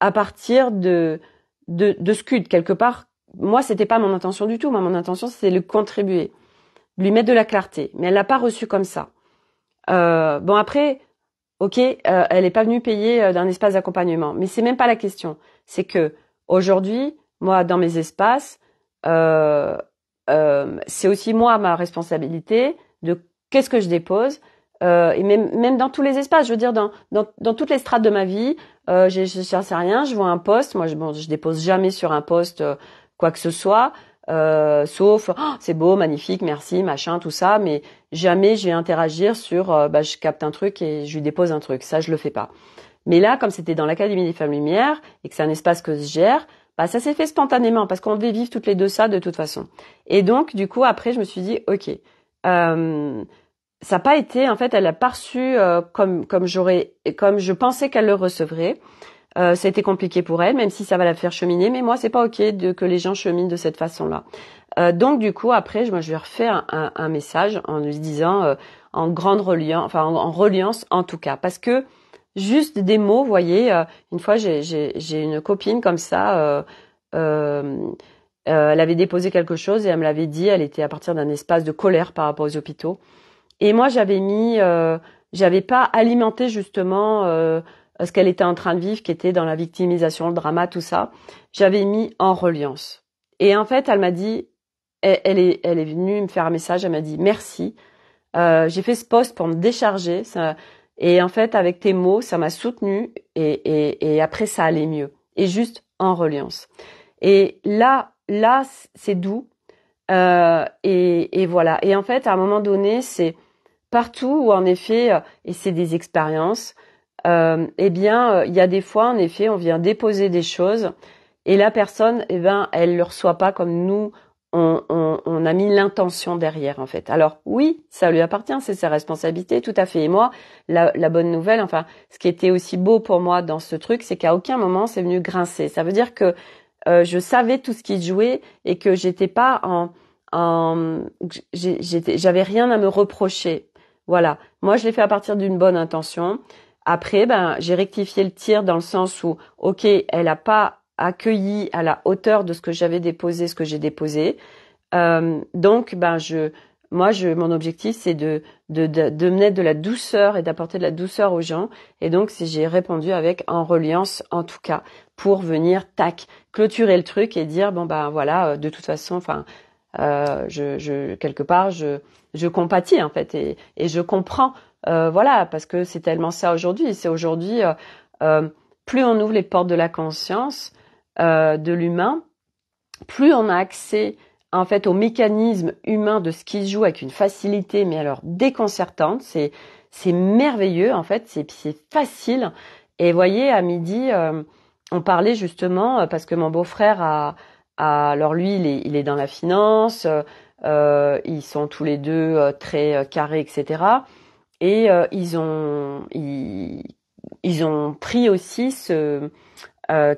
à partir de de, de quelque part. Moi, c'était pas mon intention du tout. Moi, mon intention, c'est de contribuer, lui mettre de la clarté. Mais elle l'a pas reçu comme ça. Euh, bon après, ok, euh, elle n'est pas venue payer d'un espace d'accompagnement, mais c'est même pas la question. C'est que aujourd'hui, moi, dans mes espaces, c'est aussi moi ma responsabilité de qu'est-ce que je dépose euh, et même, même dans tous les espaces, je veux dire, dans, dans, dans toutes les strates de ma vie, euh, je ne sais rien, je vois un poste, moi je, bon, je dépose jamais sur un poste euh, quoi que ce soit, euh, sauf oh, c'est beau, magnifique, merci, machin, tout ça, mais jamais je vais interagir sur bah, je capte un truc et je lui dépose un truc, ça je le fais pas. Mais là, comme c'était dans l'Académie des Femmes Lumières et que c'est un espace que je gère, bah, ça s'est fait spontanément parce qu'on devait vivre toutes les deux ça de toute façon. Et donc, du coup, après, je me suis dit, ok, euh, ça n'a pas été, en fait, elle a pas reçu euh, comme comme j'aurais, comme je pensais qu'elle le recevrait. Euh, ça a été compliqué pour elle, même si ça va la faire cheminer. Mais moi, c'est pas ok de, que les gens cheminent de cette façon-là. Euh, donc du coup, après, moi, je lui refaire un, un, message en lui disant, euh, en grande reliance, enfin en, en, reliance en tout cas, parce que juste des mots, vous voyez. Euh, une fois, j'ai une copine comme ça. elle avait déposé quelque chose et elle me l'avait dit. Elle était à partir d'un espace de colère par rapport aux hôpitaux. Et moi, j'avais mis, euh, j'avais pas alimenté justement euh, ce qu'elle était en train de vivre, qui était dans la victimisation, le drama, tout ça. J'avais mis en reliance. Et en fait, elle m'a dit, elle, est, elle est venue me faire un message. Elle m'a dit merci. Euh, j'ai fait ce poste pour me décharger. Ça, et en fait, avec tes mots, ça m'a soutenue et, et, et, après, ça allait mieux. Et juste en reliance. Et là, là, c'est doux. Euh, et, et, voilà. Et en fait, à un moment donné, c'est partout où en effet, euh, et c'est des expériences, euh, eh bien, euh, il y a des fois, en effet, on vient déposer des choses et la personne, eh ben, elle le reçoit pas comme nous. On, a mis l'intention derrière, en fait. Alors oui, ça lui appartient, c'est sa responsabilité, tout à fait. Et moi, la, bonne nouvelle, enfin, ce qui était aussi beau pour moi dans ce truc, c'est qu'à aucun moment c'est venu grincer. Ça veut dire que euh, je savais tout ce qui jouait et que j'étais pas en j'avais rien à me reprocher voilà. Moi, je l'ai fait à partir d'une bonne intention. Après, ben, j'ai rectifié le tir dans le sens où, ok, elle n'a pas accueilli à la hauteur de ce que j'avais déposé, ce que j'ai déposé. Euh, donc, ben, moi, je, mon objectif, c'est de, de, de, de de la douceur et d'apporter de la douceur aux gens. Et donc, j'ai répondu avec en reliance, en tout cas, pour venir, tac, clôturer le truc et dire, bon, ben, voilà, euh, de toute façon, enfin, euh, je, je, quelque part, je, je compatis en fait et, et je comprends, euh, voilà, parce que c'est tellement ça aujourd'hui. C'est aujourd'hui, euh, euh plus on ouvre les portes de la conscience euh, de l'humain, plus on a accès en fait au mécanisme humain de ce qui se joue avec une facilité, mais alors déconcertante. C'est c'est merveilleux en fait, c'est c'est facile. Et voyez, à midi, euh, on parlait justement parce que mon beau-frère a ah, alors lui, il est, dans la finance, euh, ils sont tous les deux euh, très euh, carrés, etc. Et ils ont pris aussi ce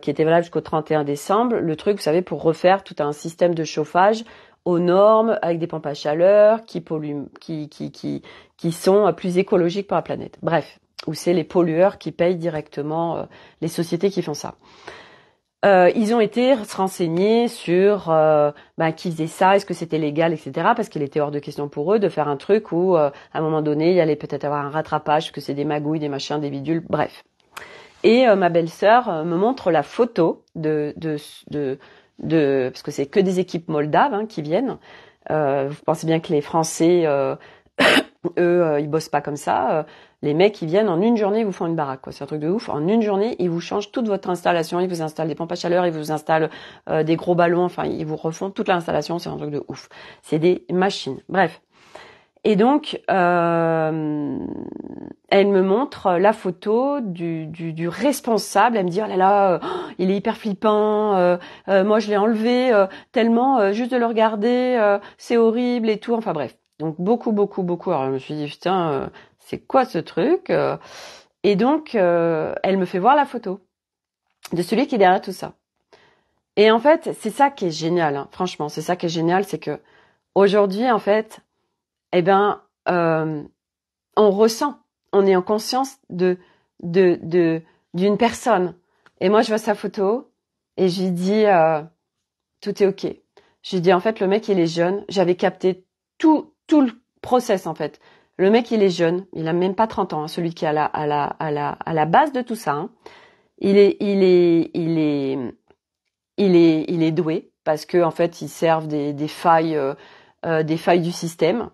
qui était valable jusqu'au 31 décembre, le truc, vous savez, pour refaire tout un système de chauffage aux normes avec des pompes à chaleur qui qui sont plus écologiques pour la planète. Bref, où c'est les pollueurs qui payent directement les sociétés qui font ça euh, ils ont été se renseigner sur euh, bah, qui faisait ça, est-ce que c'était légal, etc. Parce qu'il était hors de question pour eux de faire un truc où, euh, à un moment donné, il y allait peut-être avoir un rattrapage, que c'est des magouilles, des machins, des bidules, bref. Et euh, ma belle-sœur euh, me montre la photo de, de, de, de parce que c'est que des équipes moldaves hein, qui viennent. vous pensez bien que les Français, (coughs) eux, ils bossent pas comme ça. Les mecs, ils viennent en une journée, ils vous font une baraque, quoi. C'est un truc de ouf. En une journée, ils vous changent toute votre installation. Ils vous installent des pompes à chaleur, ils vous installent euh, des gros ballons. Enfin, ils vous refont toute l'installation. C'est un truc de ouf. C'est des machines. Bref. Et donc, euh, elle me montre la photo du, responsable. Elle me dit, oh là là, euh, il est hyper flippant. moi, je l'ai enlevé tellement, juste de le regarder, c'est horrible et tout. Enfin bref. Donc beaucoup, beaucoup, beaucoup. Alors je me suis dit, putain, c'est quoi ce truc euh, Et donc, euh, elle me fait voir la photo de celui qui est derrière tout ça. Et en fait, c'est ça qui est génial. Hein, franchement, c'est ça qui est génial, c'est que aujourd'hui, en fait, eh ben, euh, on ressent, on est en conscience de d'une personne. Et moi, je vois sa photo et je lui dis, tout est ok. Je lui dis en fait, le mec, il est jeune. J'avais capté tout tout le process en fait. Le mec, il est jeune, il a même pas 30 ans, hein, celui qui est à la, base de tout ça. Hein. Il est, il est, il est, il est, il est doué parce que en fait, il servent des, failles, euh, euh, des failles du système.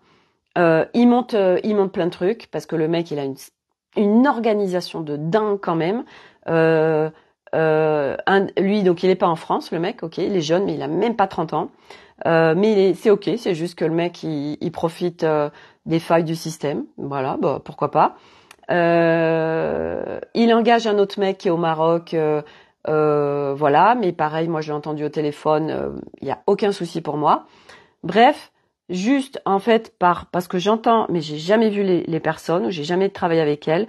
Euh, il monte, il monte plein de trucs parce que le mec, il a une, organisation de dingue quand même. lui, donc, il n'est pas en France, le mec, ok, il est jeune, mais il a même pas 30 ans. Euh, mais c'est ok, c'est juste que le mec il, profite euh, des failles du système, voilà, bah, pourquoi pas. Euh, il engage un autre mec qui est au Maroc, voilà, mais pareil, moi je l'ai entendu au téléphone, il n'y a aucun souci pour moi. Bref, juste en fait par parce que j'entends, mais j'ai jamais vu les, personnes ou j'ai jamais travaillé avec elles,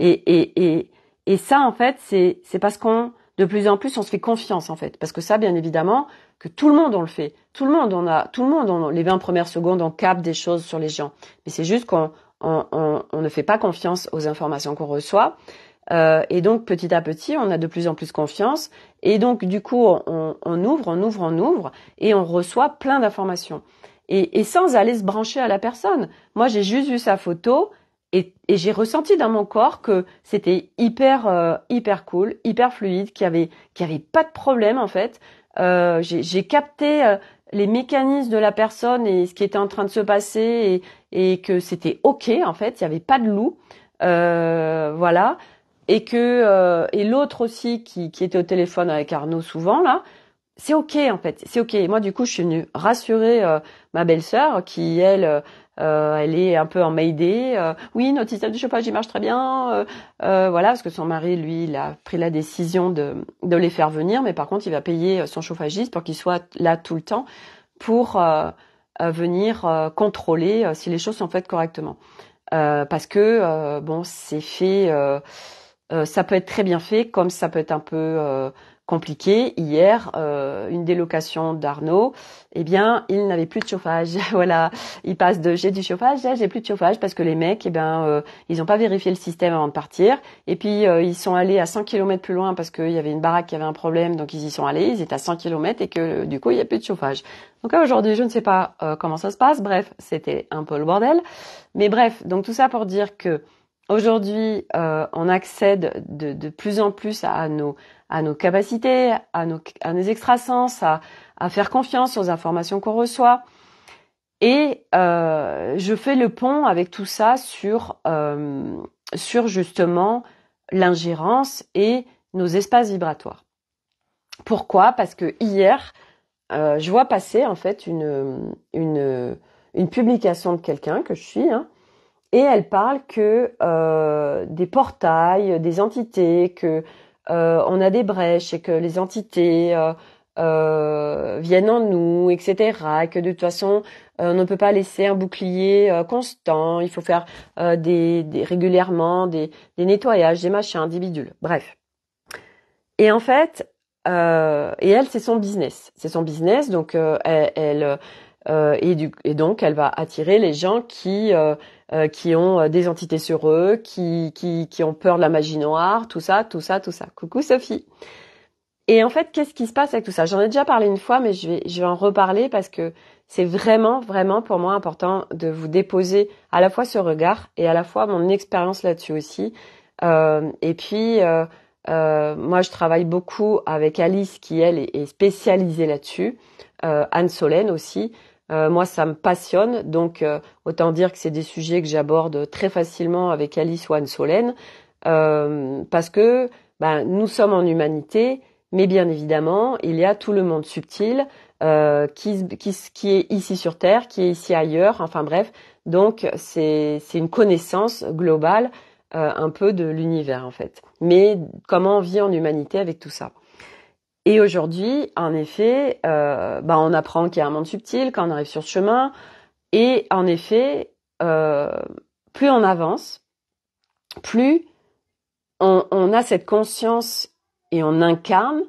et et et et ça en fait c'est c'est parce qu'on de plus en plus on se fait confiance en fait parce que ça bien évidemment que tout le monde on le fait, tout le monde on a, tout le monde les 20 premières secondes on capte des choses sur les gens, mais c'est juste qu'on on, ne fait pas confiance aux informations qu'on reçoit. Euh, et donc petit à petit, on a de plus en plus confiance. Et donc du coup, on, ouvre, on ouvre, on ouvre, et on reçoit plein d'informations. Et, sans aller se brancher à la personne. Moi, j'ai juste vu sa photo et, j'ai ressenti dans mon corps que c'était hyper euh, hyper cool, hyper fluide, qu'il y avait pas de problème en fait. Euh, j'ai capté euh, les mécanismes de la personne et ce qui était en train de se passer et, que c'était ok en fait, il n'y avait pas de loup, euh, voilà, et que et l'autre aussi qui, qui, était au téléphone avec Arnaud souvent là, c'est ok en fait, c'est ok. moi du coup je suis venue rassurer ma belle-sœur qui elle euh, elle est un peu en mayday. Euh, oui, notre système de chauffage, il marche très bien. Euh, voilà, parce que son mari, lui, il a pris la décision de, de les faire venir, mais par contre, il va payer son chauffagiste pour qu'il soit là tout le temps pour venir contrôler si les choses sont faites correctement. parce que bon, c'est fait, ça peut être très bien fait, comme ça peut être un peu compliqué. Hier, euh, une délocation d'Arnaud, eh bien, il n'avait plus de chauffage. (laughs) voilà, il passe de j'ai du chauffage j'ai plus de chauffage parce que les mecs, eh bien, euh, ils n'ont pas vérifié le système avant de partir. Et puis, euh, ils sont allés à 100 km plus loin parce qu'il y avait une baraque qui avait un problème, donc ils y sont allés, ils étaient à 100 km et que du coup, il n'y a plus de chauffage. Donc aujourd'hui, je ne sais pas comment ça se passe. Bref, c'était un peu le bordel. Mais bref, donc tout ça pour dire que Aujourd'hui, euh, on accède de, plus en plus à nos, capacités, à nos, à extrasens, à, faire confiance aux informations qu'on reçoit. Et euh, je fais le pont avec tout ça sur, euh, sur justement l'ingérence et nos espaces vibratoires. Pourquoi Parce que hier, je vois passer en fait une, publication de quelqu'un que je suis, hein, et elle parle que euh, des portails, des entités, que euh, on a des brèches et que les entités euh, euh viennent en nous, etc. Et que de toute façon, euh, on ne peut pas laisser un bouclier euh, constant. Il faut faire des, des, régulièrement des, des, nettoyages, des machins, des bidules. Bref. Et en fait, et elle, c'est son business. C'est son business, donc elle, elle euh, et, donc elle va attirer les gens qui euh, euh, qui ont des entités sur eux, qui, qui, ont peur de la magie noire, tout ça, tout ça, tout ça. Coucou Sophie. Et en fait, qu'est-ce qui se passe avec tout ça J'en ai déjà parlé une fois, mais je vais, je vais en reparler parce que c'est vraiment, vraiment pour moi important de vous déposer à la fois ce regard et à la fois mon expérience là-dessus aussi. et puis, moi, je travaille beaucoup avec Alice qui, elle, est, est spécialisée là-dessus, Anne Solène aussi. Euh, moi, ça me passionne, donc euh, autant dire que c'est des sujets que j'aborde très facilement avec Alice ou Anne-Solène, euh, parce que ben, nous sommes en humanité, mais bien évidemment, il y a tout le monde subtil qui, qui, est ici sur Terre, qui est ici ailleurs, enfin bref, donc c'est une connaissance globale un peu de l'univers en fait. Mais comment on vit en humanité avec tout ça et aujourd'hui, en effet, euh, ben, on apprend qu'il y a un monde subtil quand on arrive sur ce chemin. Et en effet, euh, plus on avance, plus on, on, a cette conscience et on incarne,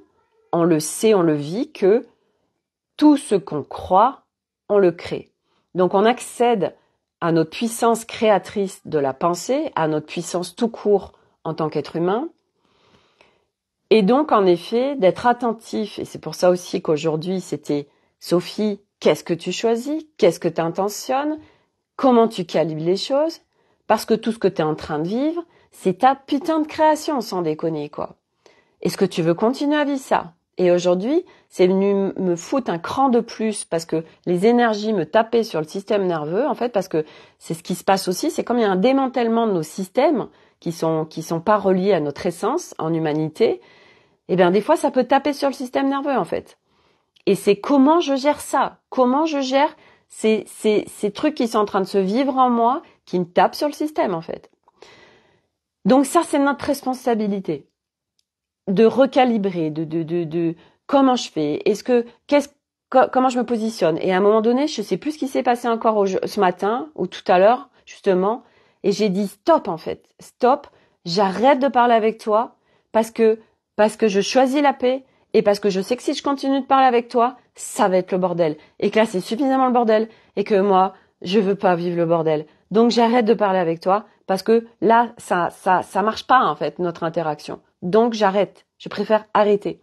on le sait, on le vit, que tout ce qu'on croit, on le crée. Donc on accède à notre puissance créatrice de la pensée, à notre puissance tout court en tant qu'être humain, et donc, en effet, d'être attentif, et c'est pour ça aussi qu'aujourd'hui, c'était Sophie, qu'est-ce que tu choisis Qu'est-ce que tu intentionnes Comment tu calibres les choses Parce que tout ce que tu es en train de vivre, c'est ta putain de création, sans déconner, quoi. Est-ce que tu veux continuer à vivre ça Et aujourd'hui, c'est venu me foutre un cran de plus parce que les énergies me tapaient sur le système nerveux, en fait, parce que c'est ce qui se passe aussi, c'est comme il y a un démantèlement de nos systèmes qui sont, qui sont pas reliés à notre essence en humanité, eh bien des fois ça peut taper sur le système nerveux en fait. Et c'est comment je gère ça, comment je gère ces, trucs qui sont en train de se vivre en moi, qui me tapent sur le système en fait. Donc ça c'est notre responsabilité de recalibrer, de, comment je fais, est-ce que qu'est-ce comment je me positionne. Et à un moment donné, je sais plus ce qui s'est passé encore ce matin ou tout à l'heure justement, et j'ai dit stop en fait, stop, j'arrête de parler avec toi parce que parce que je choisis la paix et parce que je sais que si je continue de parler avec toi, ça va être le bordel. Et que là, c'est suffisamment le bordel et que moi, je veux pas vivre le bordel. Donc j'arrête de parler avec toi parce que là, ça, ça, ça marche pas en fait notre interaction. Donc j'arrête. Je préfère arrêter.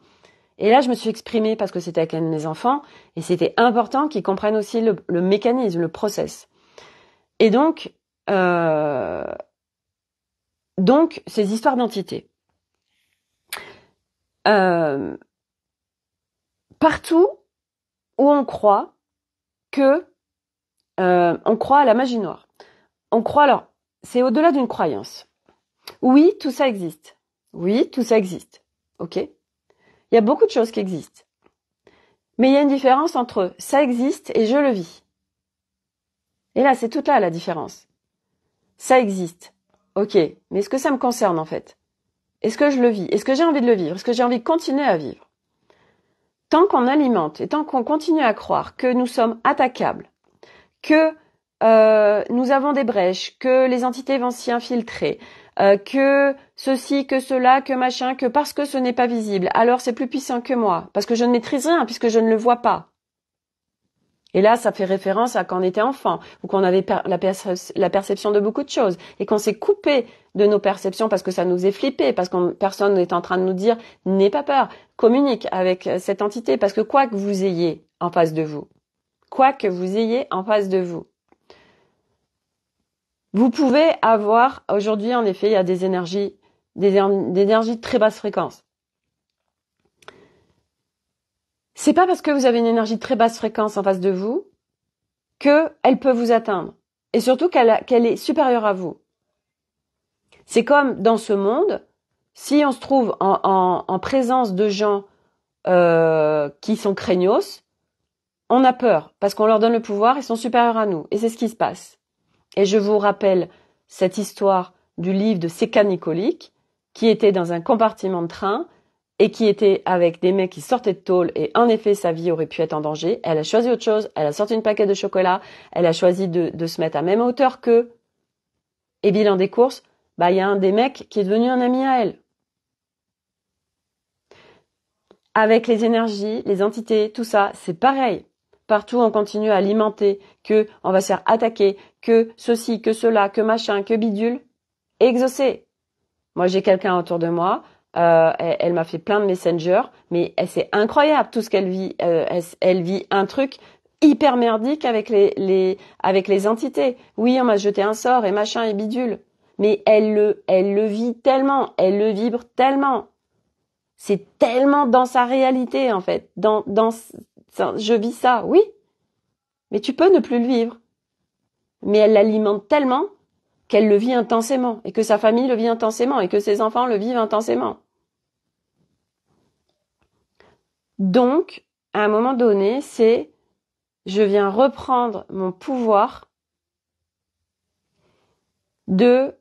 Et là, je me suis exprimée parce que c'était avec un de mes enfants et c'était important qu'ils comprennent aussi le, mécanisme, le process. Et donc, euh, donc ces histoires d'entités... Euh, partout où on croit que euh, on croit à la magie noire. On croit alors, c'est au-delà d'une croyance. Oui, tout ça existe. Oui, tout ça existe. Ok. Il y a beaucoup de choses qui existent. Mais il y a une différence entre ça existe et je le vis. Et là, c'est toute là la différence. Ça existe. Ok, mais est-ce que ça me concerne en fait est-ce que je le vis Est-ce que j'ai envie de le vivre Est-ce que j'ai envie de continuer à vivre Tant qu'on alimente et tant qu'on continue à croire que nous sommes attaquables, que euh, nous avons des brèches, que les entités vont s'y infiltrer, euh, que ceci, que cela, que machin, que parce que ce n'est pas visible, alors c'est plus puissant que moi, parce que je ne maîtrise rien, puisque je ne le vois pas. Et là, ça fait référence à quand on était enfant, ou qu'on avait la, perception de beaucoup de choses, et qu'on s'est coupé de nos perceptions parce que ça nous est flippé, parce que personne n'est en train de nous dire n'aie pas peur, communique avec euh, cette entité, parce que quoi que vous ayez en face de vous, quoi que vous ayez en face de vous, vous pouvez avoir aujourd'hui en effet il y a des énergies, des énergies de très basse fréquence. C'est pas parce que vous avez une énergie de très basse fréquence en face de vous que elle peut vous atteindre et surtout qu'elle est supérieure à vous. C'est comme dans ce monde, si on se trouve en, présence de gens euh, qui sont craignos, on a peur parce qu'on leur donne le pouvoir, ils sont supérieurs à nous. Et c'est ce qui se passe. Et je vous rappelle cette histoire du livre de Seca Nicolique qui était dans un compartiment de train et qui était avec des mecs qui sortaient de tôle et en effet sa vie aurait pu être en danger, elle a choisi autre chose, elle a sorti une paquette de chocolat, elle a choisi de, se mettre à même hauteur que et bilan des courses, bah il y a un des mecs qui est devenu un ami à elle. Avec les énergies, les entités, tout ça, c'est pareil. Partout on continue à alimenter que on va se faire attaquer, que ceci, que cela, que machin, que bidule, exaucé. Moi j'ai quelqu'un autour de moi, euh, elle, m'a fait plein de messengers, mais c'est incroyable tout ce qu'elle vit. Euh, elle, elle, vit un truc hyper merdique avec les, les, avec les entités. Oui, on m'a jeté un sort et machin et bidule. Mais elle le, elle le vit tellement, elle le vibre tellement. C'est tellement dans sa réalité en fait. Dans, dans, je vis ça, oui. Mais tu peux ne plus le vivre. Mais elle l'alimente tellement qu'elle le vit intensément et que sa famille le vit intensément et que ses enfants le vivent intensément. Donc, à un moment donné, c'est je viens reprendre mon pouvoir de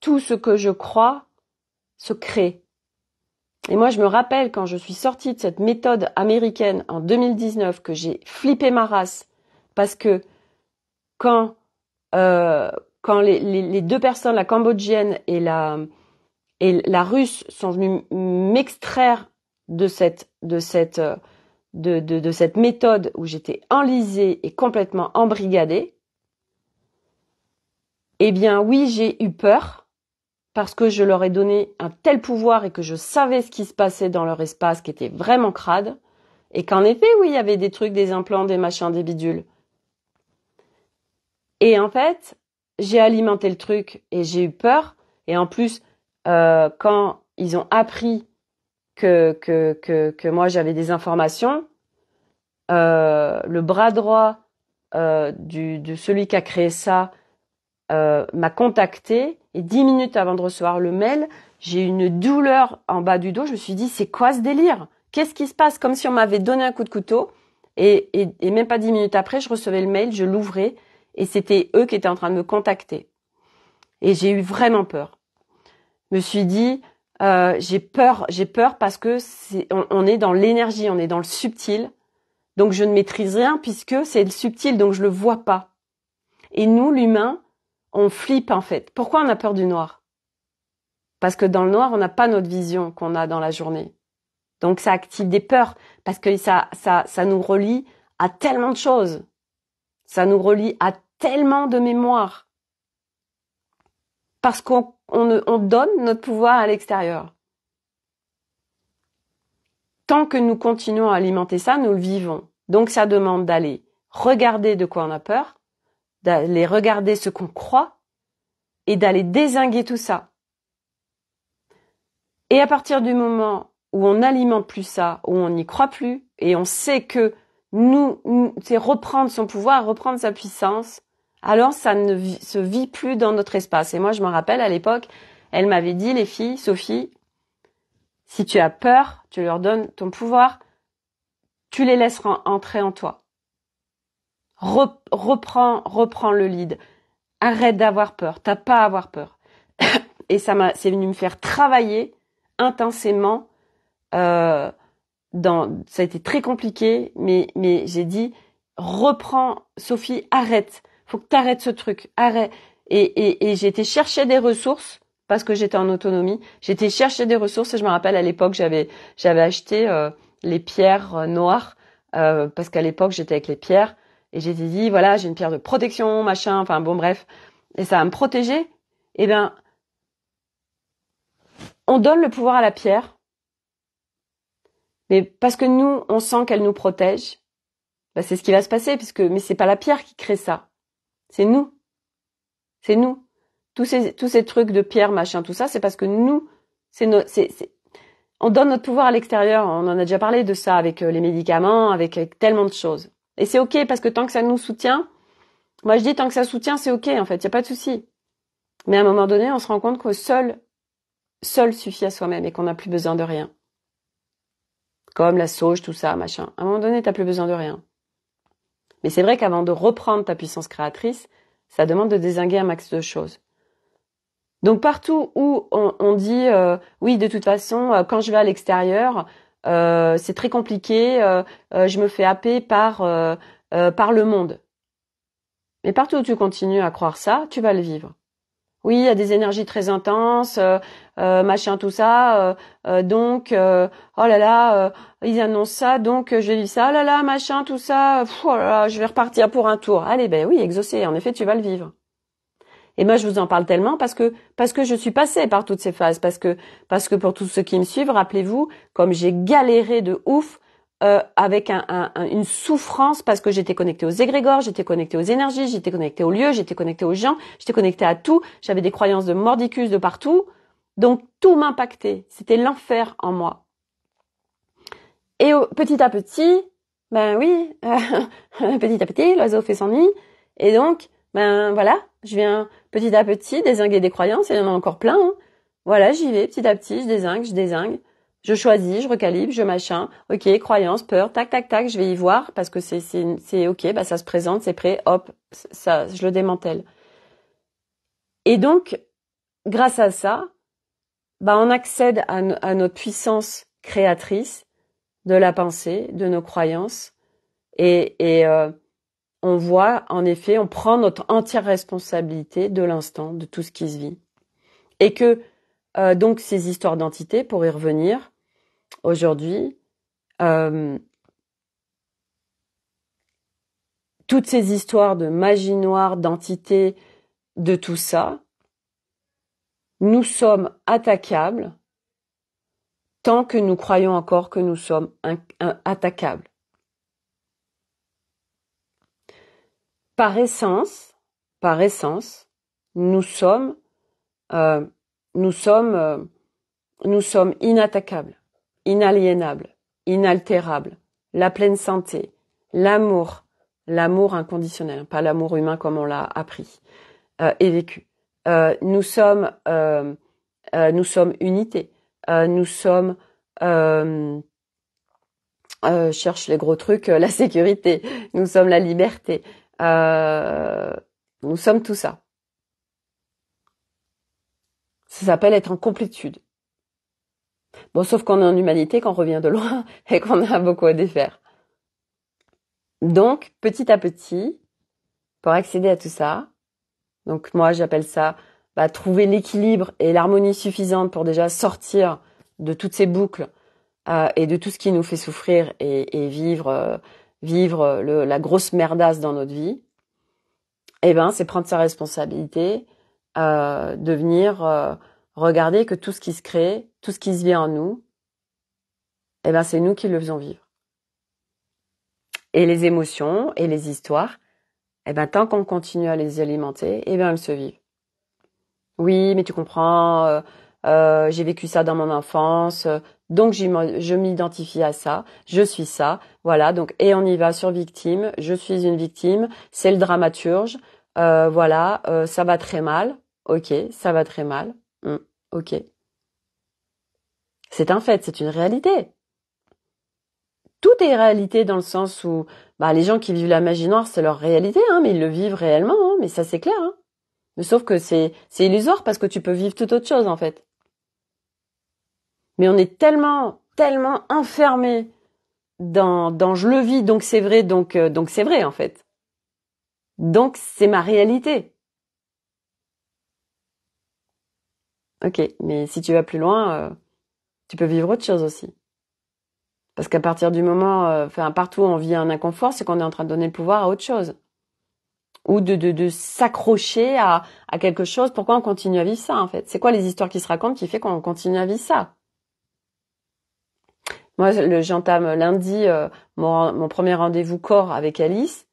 tout ce que je crois se créer. Et moi, je me rappelle quand je suis sortie de cette méthode américaine en 2019 que j'ai flippé ma race parce que quand euh, quand les, les, deux personnes, la cambodgienne et la et la russe, sont venues m'extraire de cette, de cette, euh, de, cette méthode où j'étais enlisée et complètement embrigadée, eh bien oui, j'ai eu peur parce que je leur ai donné un tel pouvoir et que je savais ce qui se passait dans leur espace qui était vraiment crade et qu'en effet, oui, il y avait des trucs, des implants, des machins, des bidules. Et en fait, j'ai alimenté le truc et j'ai eu peur. Et en plus, euh, quand ils ont appris que, moi j'avais des informations, euh, le bras droit euh, de celui qui a créé ça euh, m'a contacté et dix minutes avant de recevoir le mail, j'ai une douleur en bas du dos. Je me suis dit, c'est quoi ce délire Qu'est-ce qui se passe Comme si on m'avait donné un coup de couteau. Et, et même pas dix minutes après, je recevais le mail, je l'ouvrais et c'était eux qui étaient en train de me contacter. Et j'ai eu vraiment peur. Je me suis dit, euh, j'ai peur, j'ai peur parce que c'est on, est dans l'énergie, on est dans le subtil. Donc je ne maîtrise rien puisque c'est le subtil, donc je le vois pas. Et nous, l'humain, on flippe en fait. Pourquoi on a peur du noir Parce que dans le noir, on n'a pas notre vision qu'on a dans la journée. Donc ça active des peurs parce que ça, ça, ça nous relie à tellement de choses. Ça nous relie à tellement de mémoires. Parce qu'on on, donne notre pouvoir à l'extérieur. Tant que nous continuons à alimenter ça, nous le vivons. Donc ça demande d'aller regarder de quoi on a peur, d'aller regarder ce qu'on croit et d'aller désinguer tout ça. Et à partir du moment où on n'alimente plus ça, où on n'y croit plus, et on sait que nous c'est reprendre son pouvoir, reprendre sa puissance, alors ça ne se vit plus dans notre espace. Et moi, je me rappelle à l'époque, elle m'avait dit, les filles, Sophie, si tu as peur, tu leur donnes ton pouvoir, tu les laisses entrer en toi. reprends, reprends le lead. Arrête d'avoir peur. T'as pas à avoir peur. (coughs) Et ça m'a, c'est venu me faire travailler intensément. Euh, dans, ça a été très compliqué, mais j'ai dit reprends, Sophie, arrête faut que tu arrêtes ce truc, arrête. Et, et, j'ai été chercher des ressources parce que j'étais en autonomie. J'étais chercher des ressources et je me rappelle à l'époque j'avais j'avais acheté euh, les pierres euh, noires euh, parce qu'à l'époque j'étais avec les pierres et j'ai dit voilà j'ai une pierre de protection machin enfin bon bref et ça va me protéger. Eh bien on donne le pouvoir à la pierre, mais parce que nous on sent qu'elle nous protège, bah, c'est ce qui va se passer puisque mais c'est pas la pierre qui crée ça, c'est nous. C'est nous. Tous ces, tous ces trucs de pierre, machin, tout ça, c'est parce que nous, c'est nos, c'est, on donne notre pouvoir à l'extérieur. On en a déjà parlé de ça avec euh, les médicaments, avec, tellement de choses. Et c'est ok parce que tant que ça nous soutient, moi je dis tant que ça soutient, c'est ok en fait, il y a pas de souci. Mais à un moment donné, on se rend compte que seul, seul suffit à soi-même et qu'on n'a plus besoin de rien. Comme la sauge, tout ça, machin. À un moment donné, t'as plus besoin de rien. Mais c'est vrai qu'avant de reprendre ta puissance créatrice, ça demande de désinguer un max de choses. Donc partout où on, dit euh, oui, de toute façon, euh, quand je vais à l'extérieur, euh, c'est très compliqué, je me fais happer par par le monde. Mais partout où tu continues à croire ça, tu vas le vivre oui, il y a des énergies très intenses, euh, euh, machin, tout ça. Euh, donc, oh là là, ils annoncent ça, donc je dis ça, oh là là, machin, tout ça. Oh je vais repartir pour un tour. Allez, ben oui, exaucé. En effet, tu vas le vivre. Et moi, je vous en parle tellement parce que parce que je suis passée par toutes ces phases, parce que parce que pour tous ceux qui me suivent, rappelez-vous, comme j'ai galéré de ouf euh, avec une souffrance parce que j'étais connectée aux égrégores, j'étais connectée aux énergies, j'étais connectée aux lieux, j'étais connectée aux gens, j'étais connectée à tout. J'avais des croyances de mordicus de partout. Donc tout m'impactait. C'était l'enfer en moi. Et petit à petit, ben oui, euh, (laughs) petit à petit, l'oiseau fait son nid. Et donc, ben voilà, je viens petit à petit désinguer des croyances. Et il y en a encore plein. Hein. Voilà, j'y vais petit à petit, je désingue, je désingue je choisis, je recalibre, je machin, ok, croyance, peur, tac, tac, tac, je vais y voir parce que c'est, c'est, c'est ok, bah ça se présente, c'est prêt, hop, ça, je le démantèle. Et donc, grâce à ça, bah on accède à, notre puissance créatrice de la pensée, de nos croyances, et, et euh, on voit, en effet, on prend notre entière responsabilité de l'instant, de tout ce qui se vit, et que euh, donc ces histoires d'entité, pour y revenir, aujourd'hui, euh, toutes ces histoires de magie noire, d'entité, de tout ça, nous sommes attaquables tant que nous croyons encore que nous sommes attaquables. Par essence, par essence, nous sommes, euh, nous sommes, euh, nous sommes inattaquables inaliénable, inaltérable, la pleine santé, l'amour, l'amour inconditionnel, hein, pas l'amour humain comme on l'a appris euh, et vécu. Euh, nous sommes, euh, euh nous sommes unité. nous sommes, cherche les gros trucs, la sécurité. Nous sommes la liberté. nous sommes tout ça. Ça s'appelle être en complétude. Bon, sauf qu'on est en humanité, qu'on revient de loin (laughs) et qu'on a beaucoup à défaire. Donc, petit à petit, pour accéder à tout ça, donc moi j'appelle ça bah, trouver l'équilibre et l'harmonie suffisante pour déjà sortir de toutes ces boucles euh, et de tout ce qui nous fait souffrir et, vivre euh, vivre euh, la grosse merdasse dans notre vie. Et eh ben, c'est prendre sa responsabilité, de venir regarder que tout ce qui se crée, tout ce qui se vient en nous, eh ben c'est nous qui le faisons vivre. Et les émotions et les histoires, eh ben tant qu'on continue à les alimenter, eh bien elles se vivent. Oui, mais tu comprends, euh, euh, j'ai vécu ça dans mon enfance, euh, donc je m'identifie à ça, je suis ça, voilà. Donc et on y va sur victime, je suis une victime, c'est le dramaturge, voilà, ça va très mal, ok, ça va très mal, hmm, ok. C'est un fait, c'est une réalité. Tout est réalité dans le sens où bah, les gens qui vivent la magie noire, c'est leur réalité, hein, mais ils le vivent réellement, hein, mais ça c'est clair. Hein. Mais sauf que c'est illusoire parce que tu peux vivre toute autre chose en fait. Mais on est tellement, tellement enfermé dans, dans je le vis, donc c'est vrai, donc euh, donc c'est vrai en fait. Donc c'est ma réalité. Ok, mais si tu vas plus loin, euh, tu peux vivre autre chose aussi. Parce qu'à partir du moment, euh, enfin, partout où on vit un inconfort, c'est qu'on est en train de donner le pouvoir à autre chose. Ou de, de, de s'accrocher à, à quelque chose. Pourquoi on continue à vivre ça, en fait? C'est quoi les histoires qui se racontent qui fait qu'on continue à vivre ça? Moi, j'entame lundi euh, mon, mon, premier rendez-vous corps avec Alice.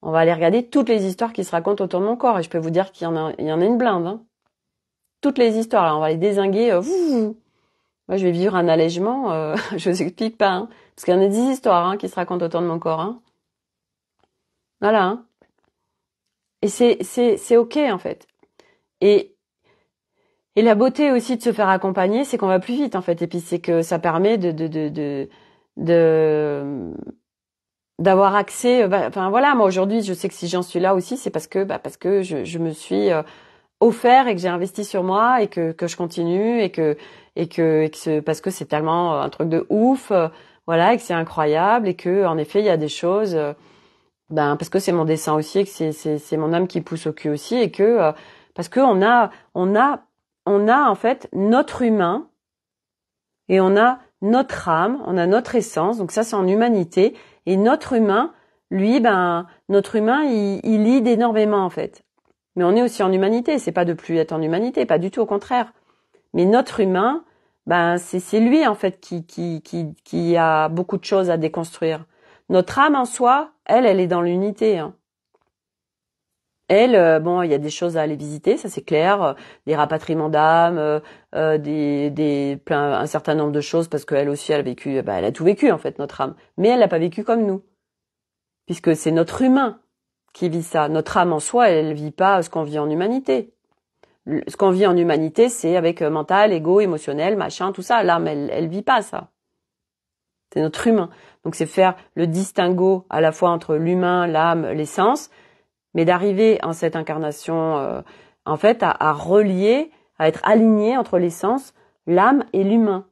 On va aller regarder toutes les histoires qui se racontent autour de mon corps. Et je peux vous dire qu'il y en a, il y en a une blinde. Hein. Toutes les histoires, là, on va les désinguer. Euh, moi, je vais vivre un allègement, euh, (laughs) je vous explique pas, hein. parce qu'il y en a dix histoires hein, qui se racontent autour de mon corps. Hein. Voilà. Et c'est OK, en fait. Et, et la beauté aussi de se faire accompagner, c'est qu'on va plus vite, en fait. Et puis, c'est que ça permet de, de, d'avoir accès euh, bah, enfin voilà moi aujourd'hui je sais que si j'en suis là aussi c'est parce que bah, parce que je, me suis euh, offert et que j'ai investi sur moi et que, que je continue et que et que, parce que c'est tellement euh, un truc de ouf, euh, voilà, et que c'est incroyable et que en effet il y a des choses, euh, ben parce que c'est mon dessin aussi et que c'est c'est mon âme qui pousse au cul aussi et que parce que on a on a on a en fait notre humain et on a notre âme, on a notre essence, donc ça c'est en humanité, et notre humain, lui, ben, notre humain, il, il, énormément en fait. Mais on est aussi en humanité, c'est pas de plus être en humanité, pas du tout, au contraire. Mais notre humain, ben c'est lui en fait qui, qui, qui, qui a beaucoup de choses à déconstruire. Notre âme en soi, elle, elle est dans l'unité. Hein. Elle, euh, bon, il y a des choses à aller visiter, ça c'est clair, euh, des rapatriements d'âme, euh, des, des plein, un certain nombre de choses parce qu'elle aussi elle a vécu, ben, elle a tout vécu en fait notre âme, mais elle n'a pas vécu comme nous, puisque c'est notre humain qui vit ça. Notre âme en soi, elle vit pas ce qu'on vit en humanité ce qu'on vit en humanité, c'est avec euh, mental, ego, émotionnel, machin, tout ça. L'âme, elle, elle vit pas ça. C'est notre humain. Donc c'est faire le distinguo à la fois entre l'humain, l'âme, l'essence, mais d'arriver en cette incarnation, euh, en fait, à, à, relier, à être aligné entre l'essence, l'âme et l'humain,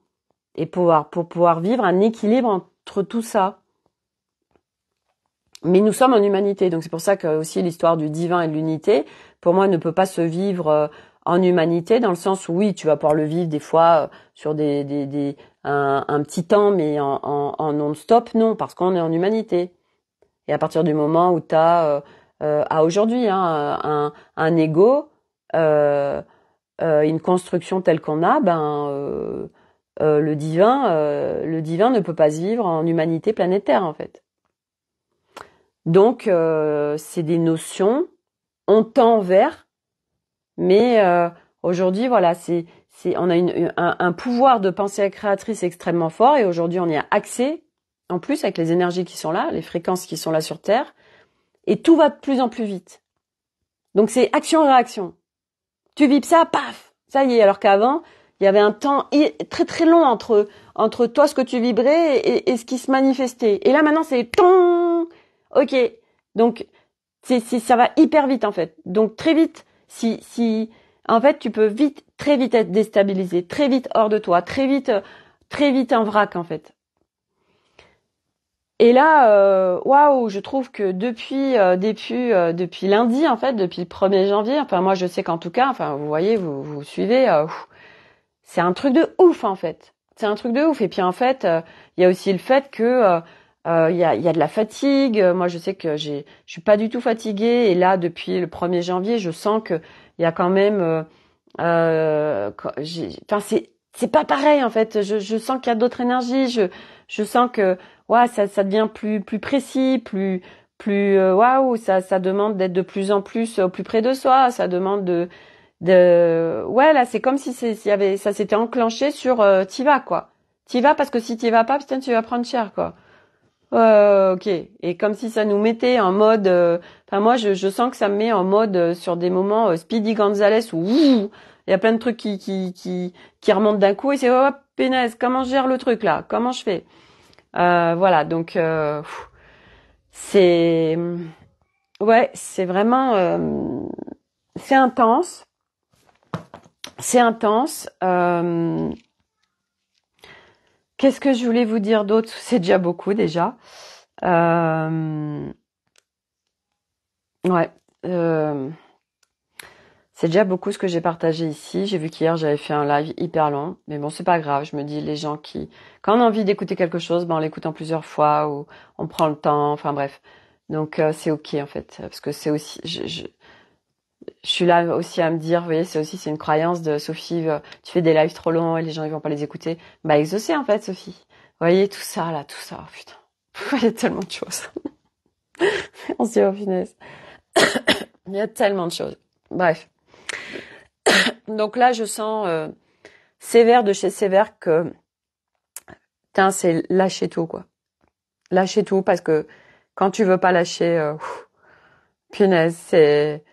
et pouvoir pour pouvoir vivre un équilibre entre tout ça mais nous sommes en humanité, donc c'est pour ça que aussi l'histoire du divin et de l'unité, pour moi, ne peut pas se vivre euh, en humanité, dans le sens où oui, tu vas pouvoir le vivre des fois euh, sur des, un, petit temps, mais en, en, non-stop, non, parce qu'on est en humanité. Et à partir du moment où tu as euh, à aujourd'hui hein, un, un ego, euh, une construction telle qu'on a, ben le divin, le divin ne peut pas se vivre en humanité planétaire en fait. Donc, euh, c'est des notions, on tend vers, mais euh, aujourd'hui, voilà, c'est, c'est, on a un, pouvoir de pensée créatrice extrêmement fort et aujourd'hui, on y a accès, en plus avec les énergies qui sont là, les fréquences qui sont là sur Terre, et tout va de plus en plus vite. Donc, c'est action-réaction. Tu vibes ça, paf, ça y est, alors qu'avant, il y avait un temps très très long entre, entre toi, ce que tu vibrais et, ce qui se manifestait. Et là, maintenant, c'est Ok, donc c'est, ça va hyper vite en fait. Donc très vite, si, si, en fait, tu peux vite, très vite être déstabilisé, très vite hors de toi, très vite, euh, très vite en vrac en fait. Et là, euh, waouh, je trouve que depuis euh, depuis depuis lundi en fait, depuis le 1er janvier, enfin moi je sais qu'en tout cas, enfin vous voyez, vous vous suivez, c'est un truc de ouf en fait. C'est un truc de ouf. Et puis en fait, il y a aussi le fait que euh, il y, a, y, a, de la fatigue. Euh, moi, je sais que je suis pas du tout fatiguée. Et là, depuis le 1er janvier, je sens que il y a quand même. Euh, euh enfin, c'est c'est pas pareil en fait. Je, je sens qu'il y a d'autres énergies. Je je sens que ouais, ça, ça devient plus plus précis, plus plus waouh. ça ça demande d'être de plus en plus au plus près de soi. Ça demande de de ouais là c'est comme si avait ça s'était enclenché sur t'y vas quoi t'y vas parce que si t'y vas pas putain tu vas prendre cher quoi euh, ok. Et comme si ça nous mettait en mode. Euh, enfin, moi, je, sens que ça me met en mode euh, sur des moments euh, Speedy Gonzales où il y a plein de trucs qui qui qui, qui remontent d'un coup et c'est oh Comment je gère le truc là Comment je fais Voilà. Donc c'est ouais, c'est vraiment c'est intense. C'est intense. Qu'est-ce que je voulais vous dire d'autre C'est déjà beaucoup déjà. Euh, ouais. Euh, c'est déjà beaucoup ce que j'ai partagé ici. J'ai vu qu'hier j'avais fait un live hyper long, mais bon c'est pas grave. Je me dis les gens qui, quand on a envie d'écouter quelque chose, ben on l'écoute en plusieurs fois ou on prend le temps. Enfin bref, donc euh, c'est ok en fait, parce que c'est aussi, je suis là aussi à me dire, vous voyez, c'est aussi c'est une croyance de Sophie, euh, tu fais des lives trop longs et les gens ils vont pas les écouter. Bah exaucé en fait, Sophie. Vous voyez tout ça là, tout ça, oh, putain. Il y a tellement de choses. (laughs) On se dit oh (coughs) Il y a tellement de choses. Bref. (coughs) Donc là, je sens euh, sévère de chez sévère que putain, c'est lâcher tout quoi. Lâcher tout parce que quand tu veux pas lâcher, euh, punaise, c'est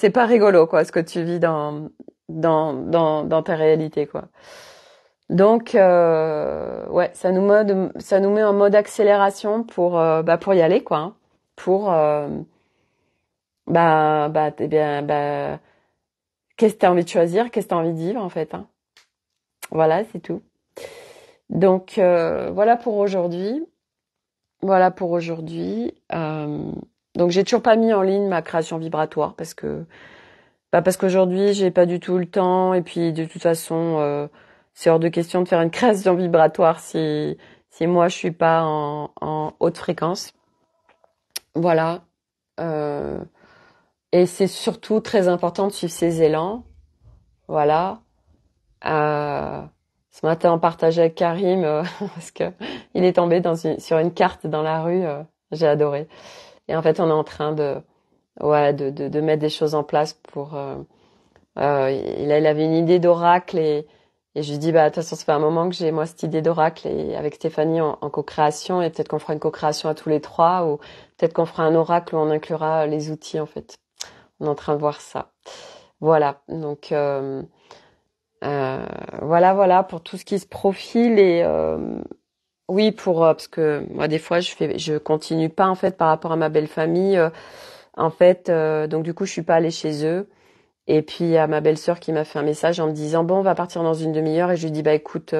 c'est pas rigolo quoi ce que tu vis dans dans dans, ta réalité quoi. Donc euh, ouais, ça nous mode, ça nous met en mode accélération pour euh, bah pour y aller quoi, hein. pour euh, bah bah eh bien bah qu'est-ce que tu envie de choisir, qu'est-ce que tu envie de vivre en fait. Hein. Voilà, c'est tout. Donc voilà pour aujourd'hui. Voilà pour aujourd'hui. Donc j'ai toujours pas mis en ligne ma création vibratoire parce que bah parce qu'aujourd'hui j'ai pas du tout le temps et puis de toute façon euh, c'est hors de question de faire une création vibratoire si moi je suis pas en, haute fréquence. Voilà. Euh, et c'est surtout très important de suivre ses élans. Voilà. Euh, ce matin, on partageait avec Karim (laughs) parce que il est tombé sur une carte dans la rue. J'ai adoré. Et en fait, on est en train de, ouais, de, de, mettre des choses en place pour. Euh, euh il, avait une idée d'oracle et, et je lui dis bah de toute façon ça fait un moment que j'ai moi cette idée d'oracle et avec Stéphanie en, co-création et peut-être qu'on fera une co-création à tous les trois ou peut-être qu'on fera un oracle où on inclura les outils en fait. On est en train de voir ça. Voilà donc. Euh, euh, voilà, voilà pour tout ce qui se profile et, oui, pour euh, parce que moi des fois je fais, je continue pas en fait par rapport à ma belle famille. Euh, en fait, euh, donc du coup je suis pas allée chez eux. Et puis à ma belle-sœur qui m'a fait un message en me disant bon on va partir dans une demi-heure et je lui dis bah écoute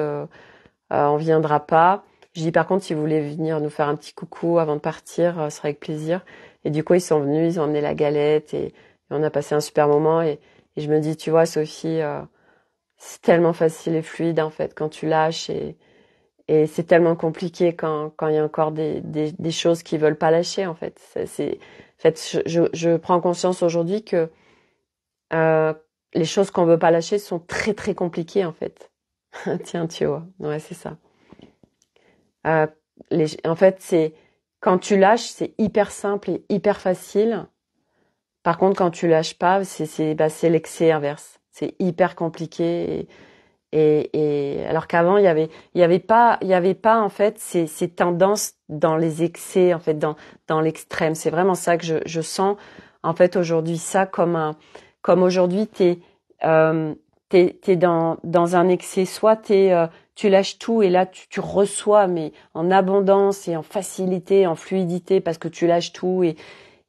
on viendra pas. Je dis par contre si vous voulez venir nous faire un petit coucou avant de partir ce serait avec plaisir. Et du coup ils sont venus ils ont emmené la galette et, on a passé un super moment et, je me dis tu vois Sophie c'est tellement facile et fluide en fait quand tu lâches et et c'est tellement compliqué quand quand il y a encore des, des, des choses qui veulent pas lâcher en fait. C'est en fait je, je prends conscience aujourd'hui que euh, les choses qu'on veut pas lâcher sont très très compliquées en fait. (laughs) Tiens, tu vois, ouais c'est ça. Euh, en fait, c'est quand tu lâches, c'est hyper simple et hyper facile. Par contre, quand tu lâches pas, c'est bah, l'excès inverse. C'est hyper compliqué. Et, et, et alors qu'avant il y avait il y avait pas il y avait pas en fait ces, ces tendances dans les excès en fait dans dans l'extrême. C'est vraiment ça que je, je sens en fait aujourd'hui ça comme un comme aujourd'hui t'es euh, t'es es dans dans un excès. Soit t'es euh, tu lâches tout et là tu, tu, reçois mais en abondance et en facilité, en fluidité parce que tu lâches tout et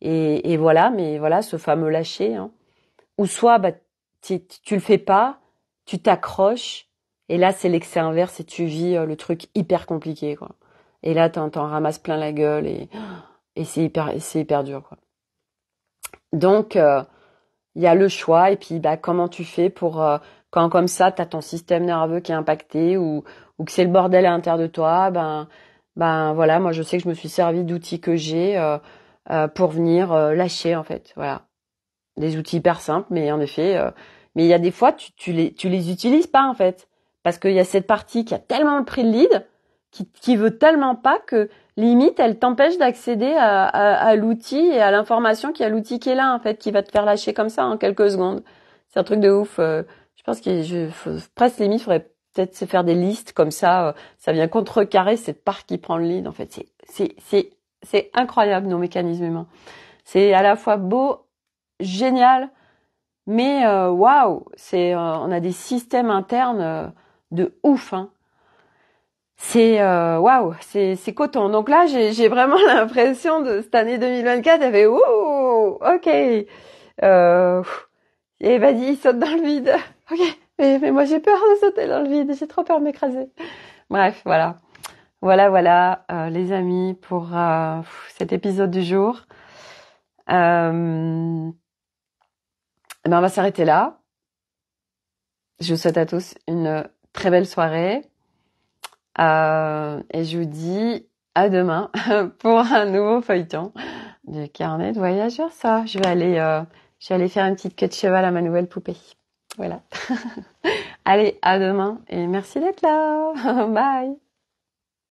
et, et voilà mais voilà ce fameux lâcher. Hein. Ou soit bah tu, tu le fais pas tu t'accroches, et là, c'est l'excès inverse et tu vis euh, le truc hyper compliqué, quoi. Et là, t'en, t'en ramasses plein la gueule et, c'est hyper, c'est hyper dur, quoi. Donc, euh, il y a le choix et puis, bah, comment tu fais pour, euh, quand comme ça, t'as ton système nerveux qui est impacté ou, ou que c'est le bordel à l'intérieur de toi, ben, ben voilà, moi je sais que je me suis servi d'outils que j'ai pour venir lâcher en fait, voilà, des outils hyper simples, mais en effet, mais il y a des fois, tu, tu, les, utilises pas, en fait. Parce qu'il y a cette partie qui a tellement pris le lead, qui, qui veut tellement pas que, limite, elle t'empêche d'accéder à, l'outil et à l'information qui a l'outil qui est là, en fait, qui va te faire lâcher comme ça en quelques secondes. C'est un truc de ouf. Euh. je pense que je, presque limite, faudrait peut-être se faire des listes comme ça. Euh, ça vient contrecarrer cette part qui prend le lead, en fait. C'est, c'est, incroyable, nos mécanismes humains. C'est à la fois beau, génial, mais euh, waouh, c'est, euh, on a des systèmes internes euh, de ouf. Hein. C'est waouh, c'est, c'est coton. Donc là, j'ai, j'ai vraiment (laughs) l'impression de cette année 2024, elle fait ouh, ok. Euh, et vas-y, saute dans le vide. (laughs) Ok, mais, mais moi j'ai peur de sauter dans le vide, j'ai trop peur de m'écraser. Bref, voilà. Voilà, voilà, les amis, pour cet épisode du jour. Eh ben, on va s'arrêter là. Je vous souhaite à tous une très belle soirée. Euh, et je vous dis à demain (laughs) pour un nouveau feuilleton du carnet de voyageurs. Ça, je vais aller, euh, je vais aller faire une petite queue de cheval à ma nouvelle poupée. Voilà. (laughs) Allez, à demain et merci d'être là. (laughs) Bye.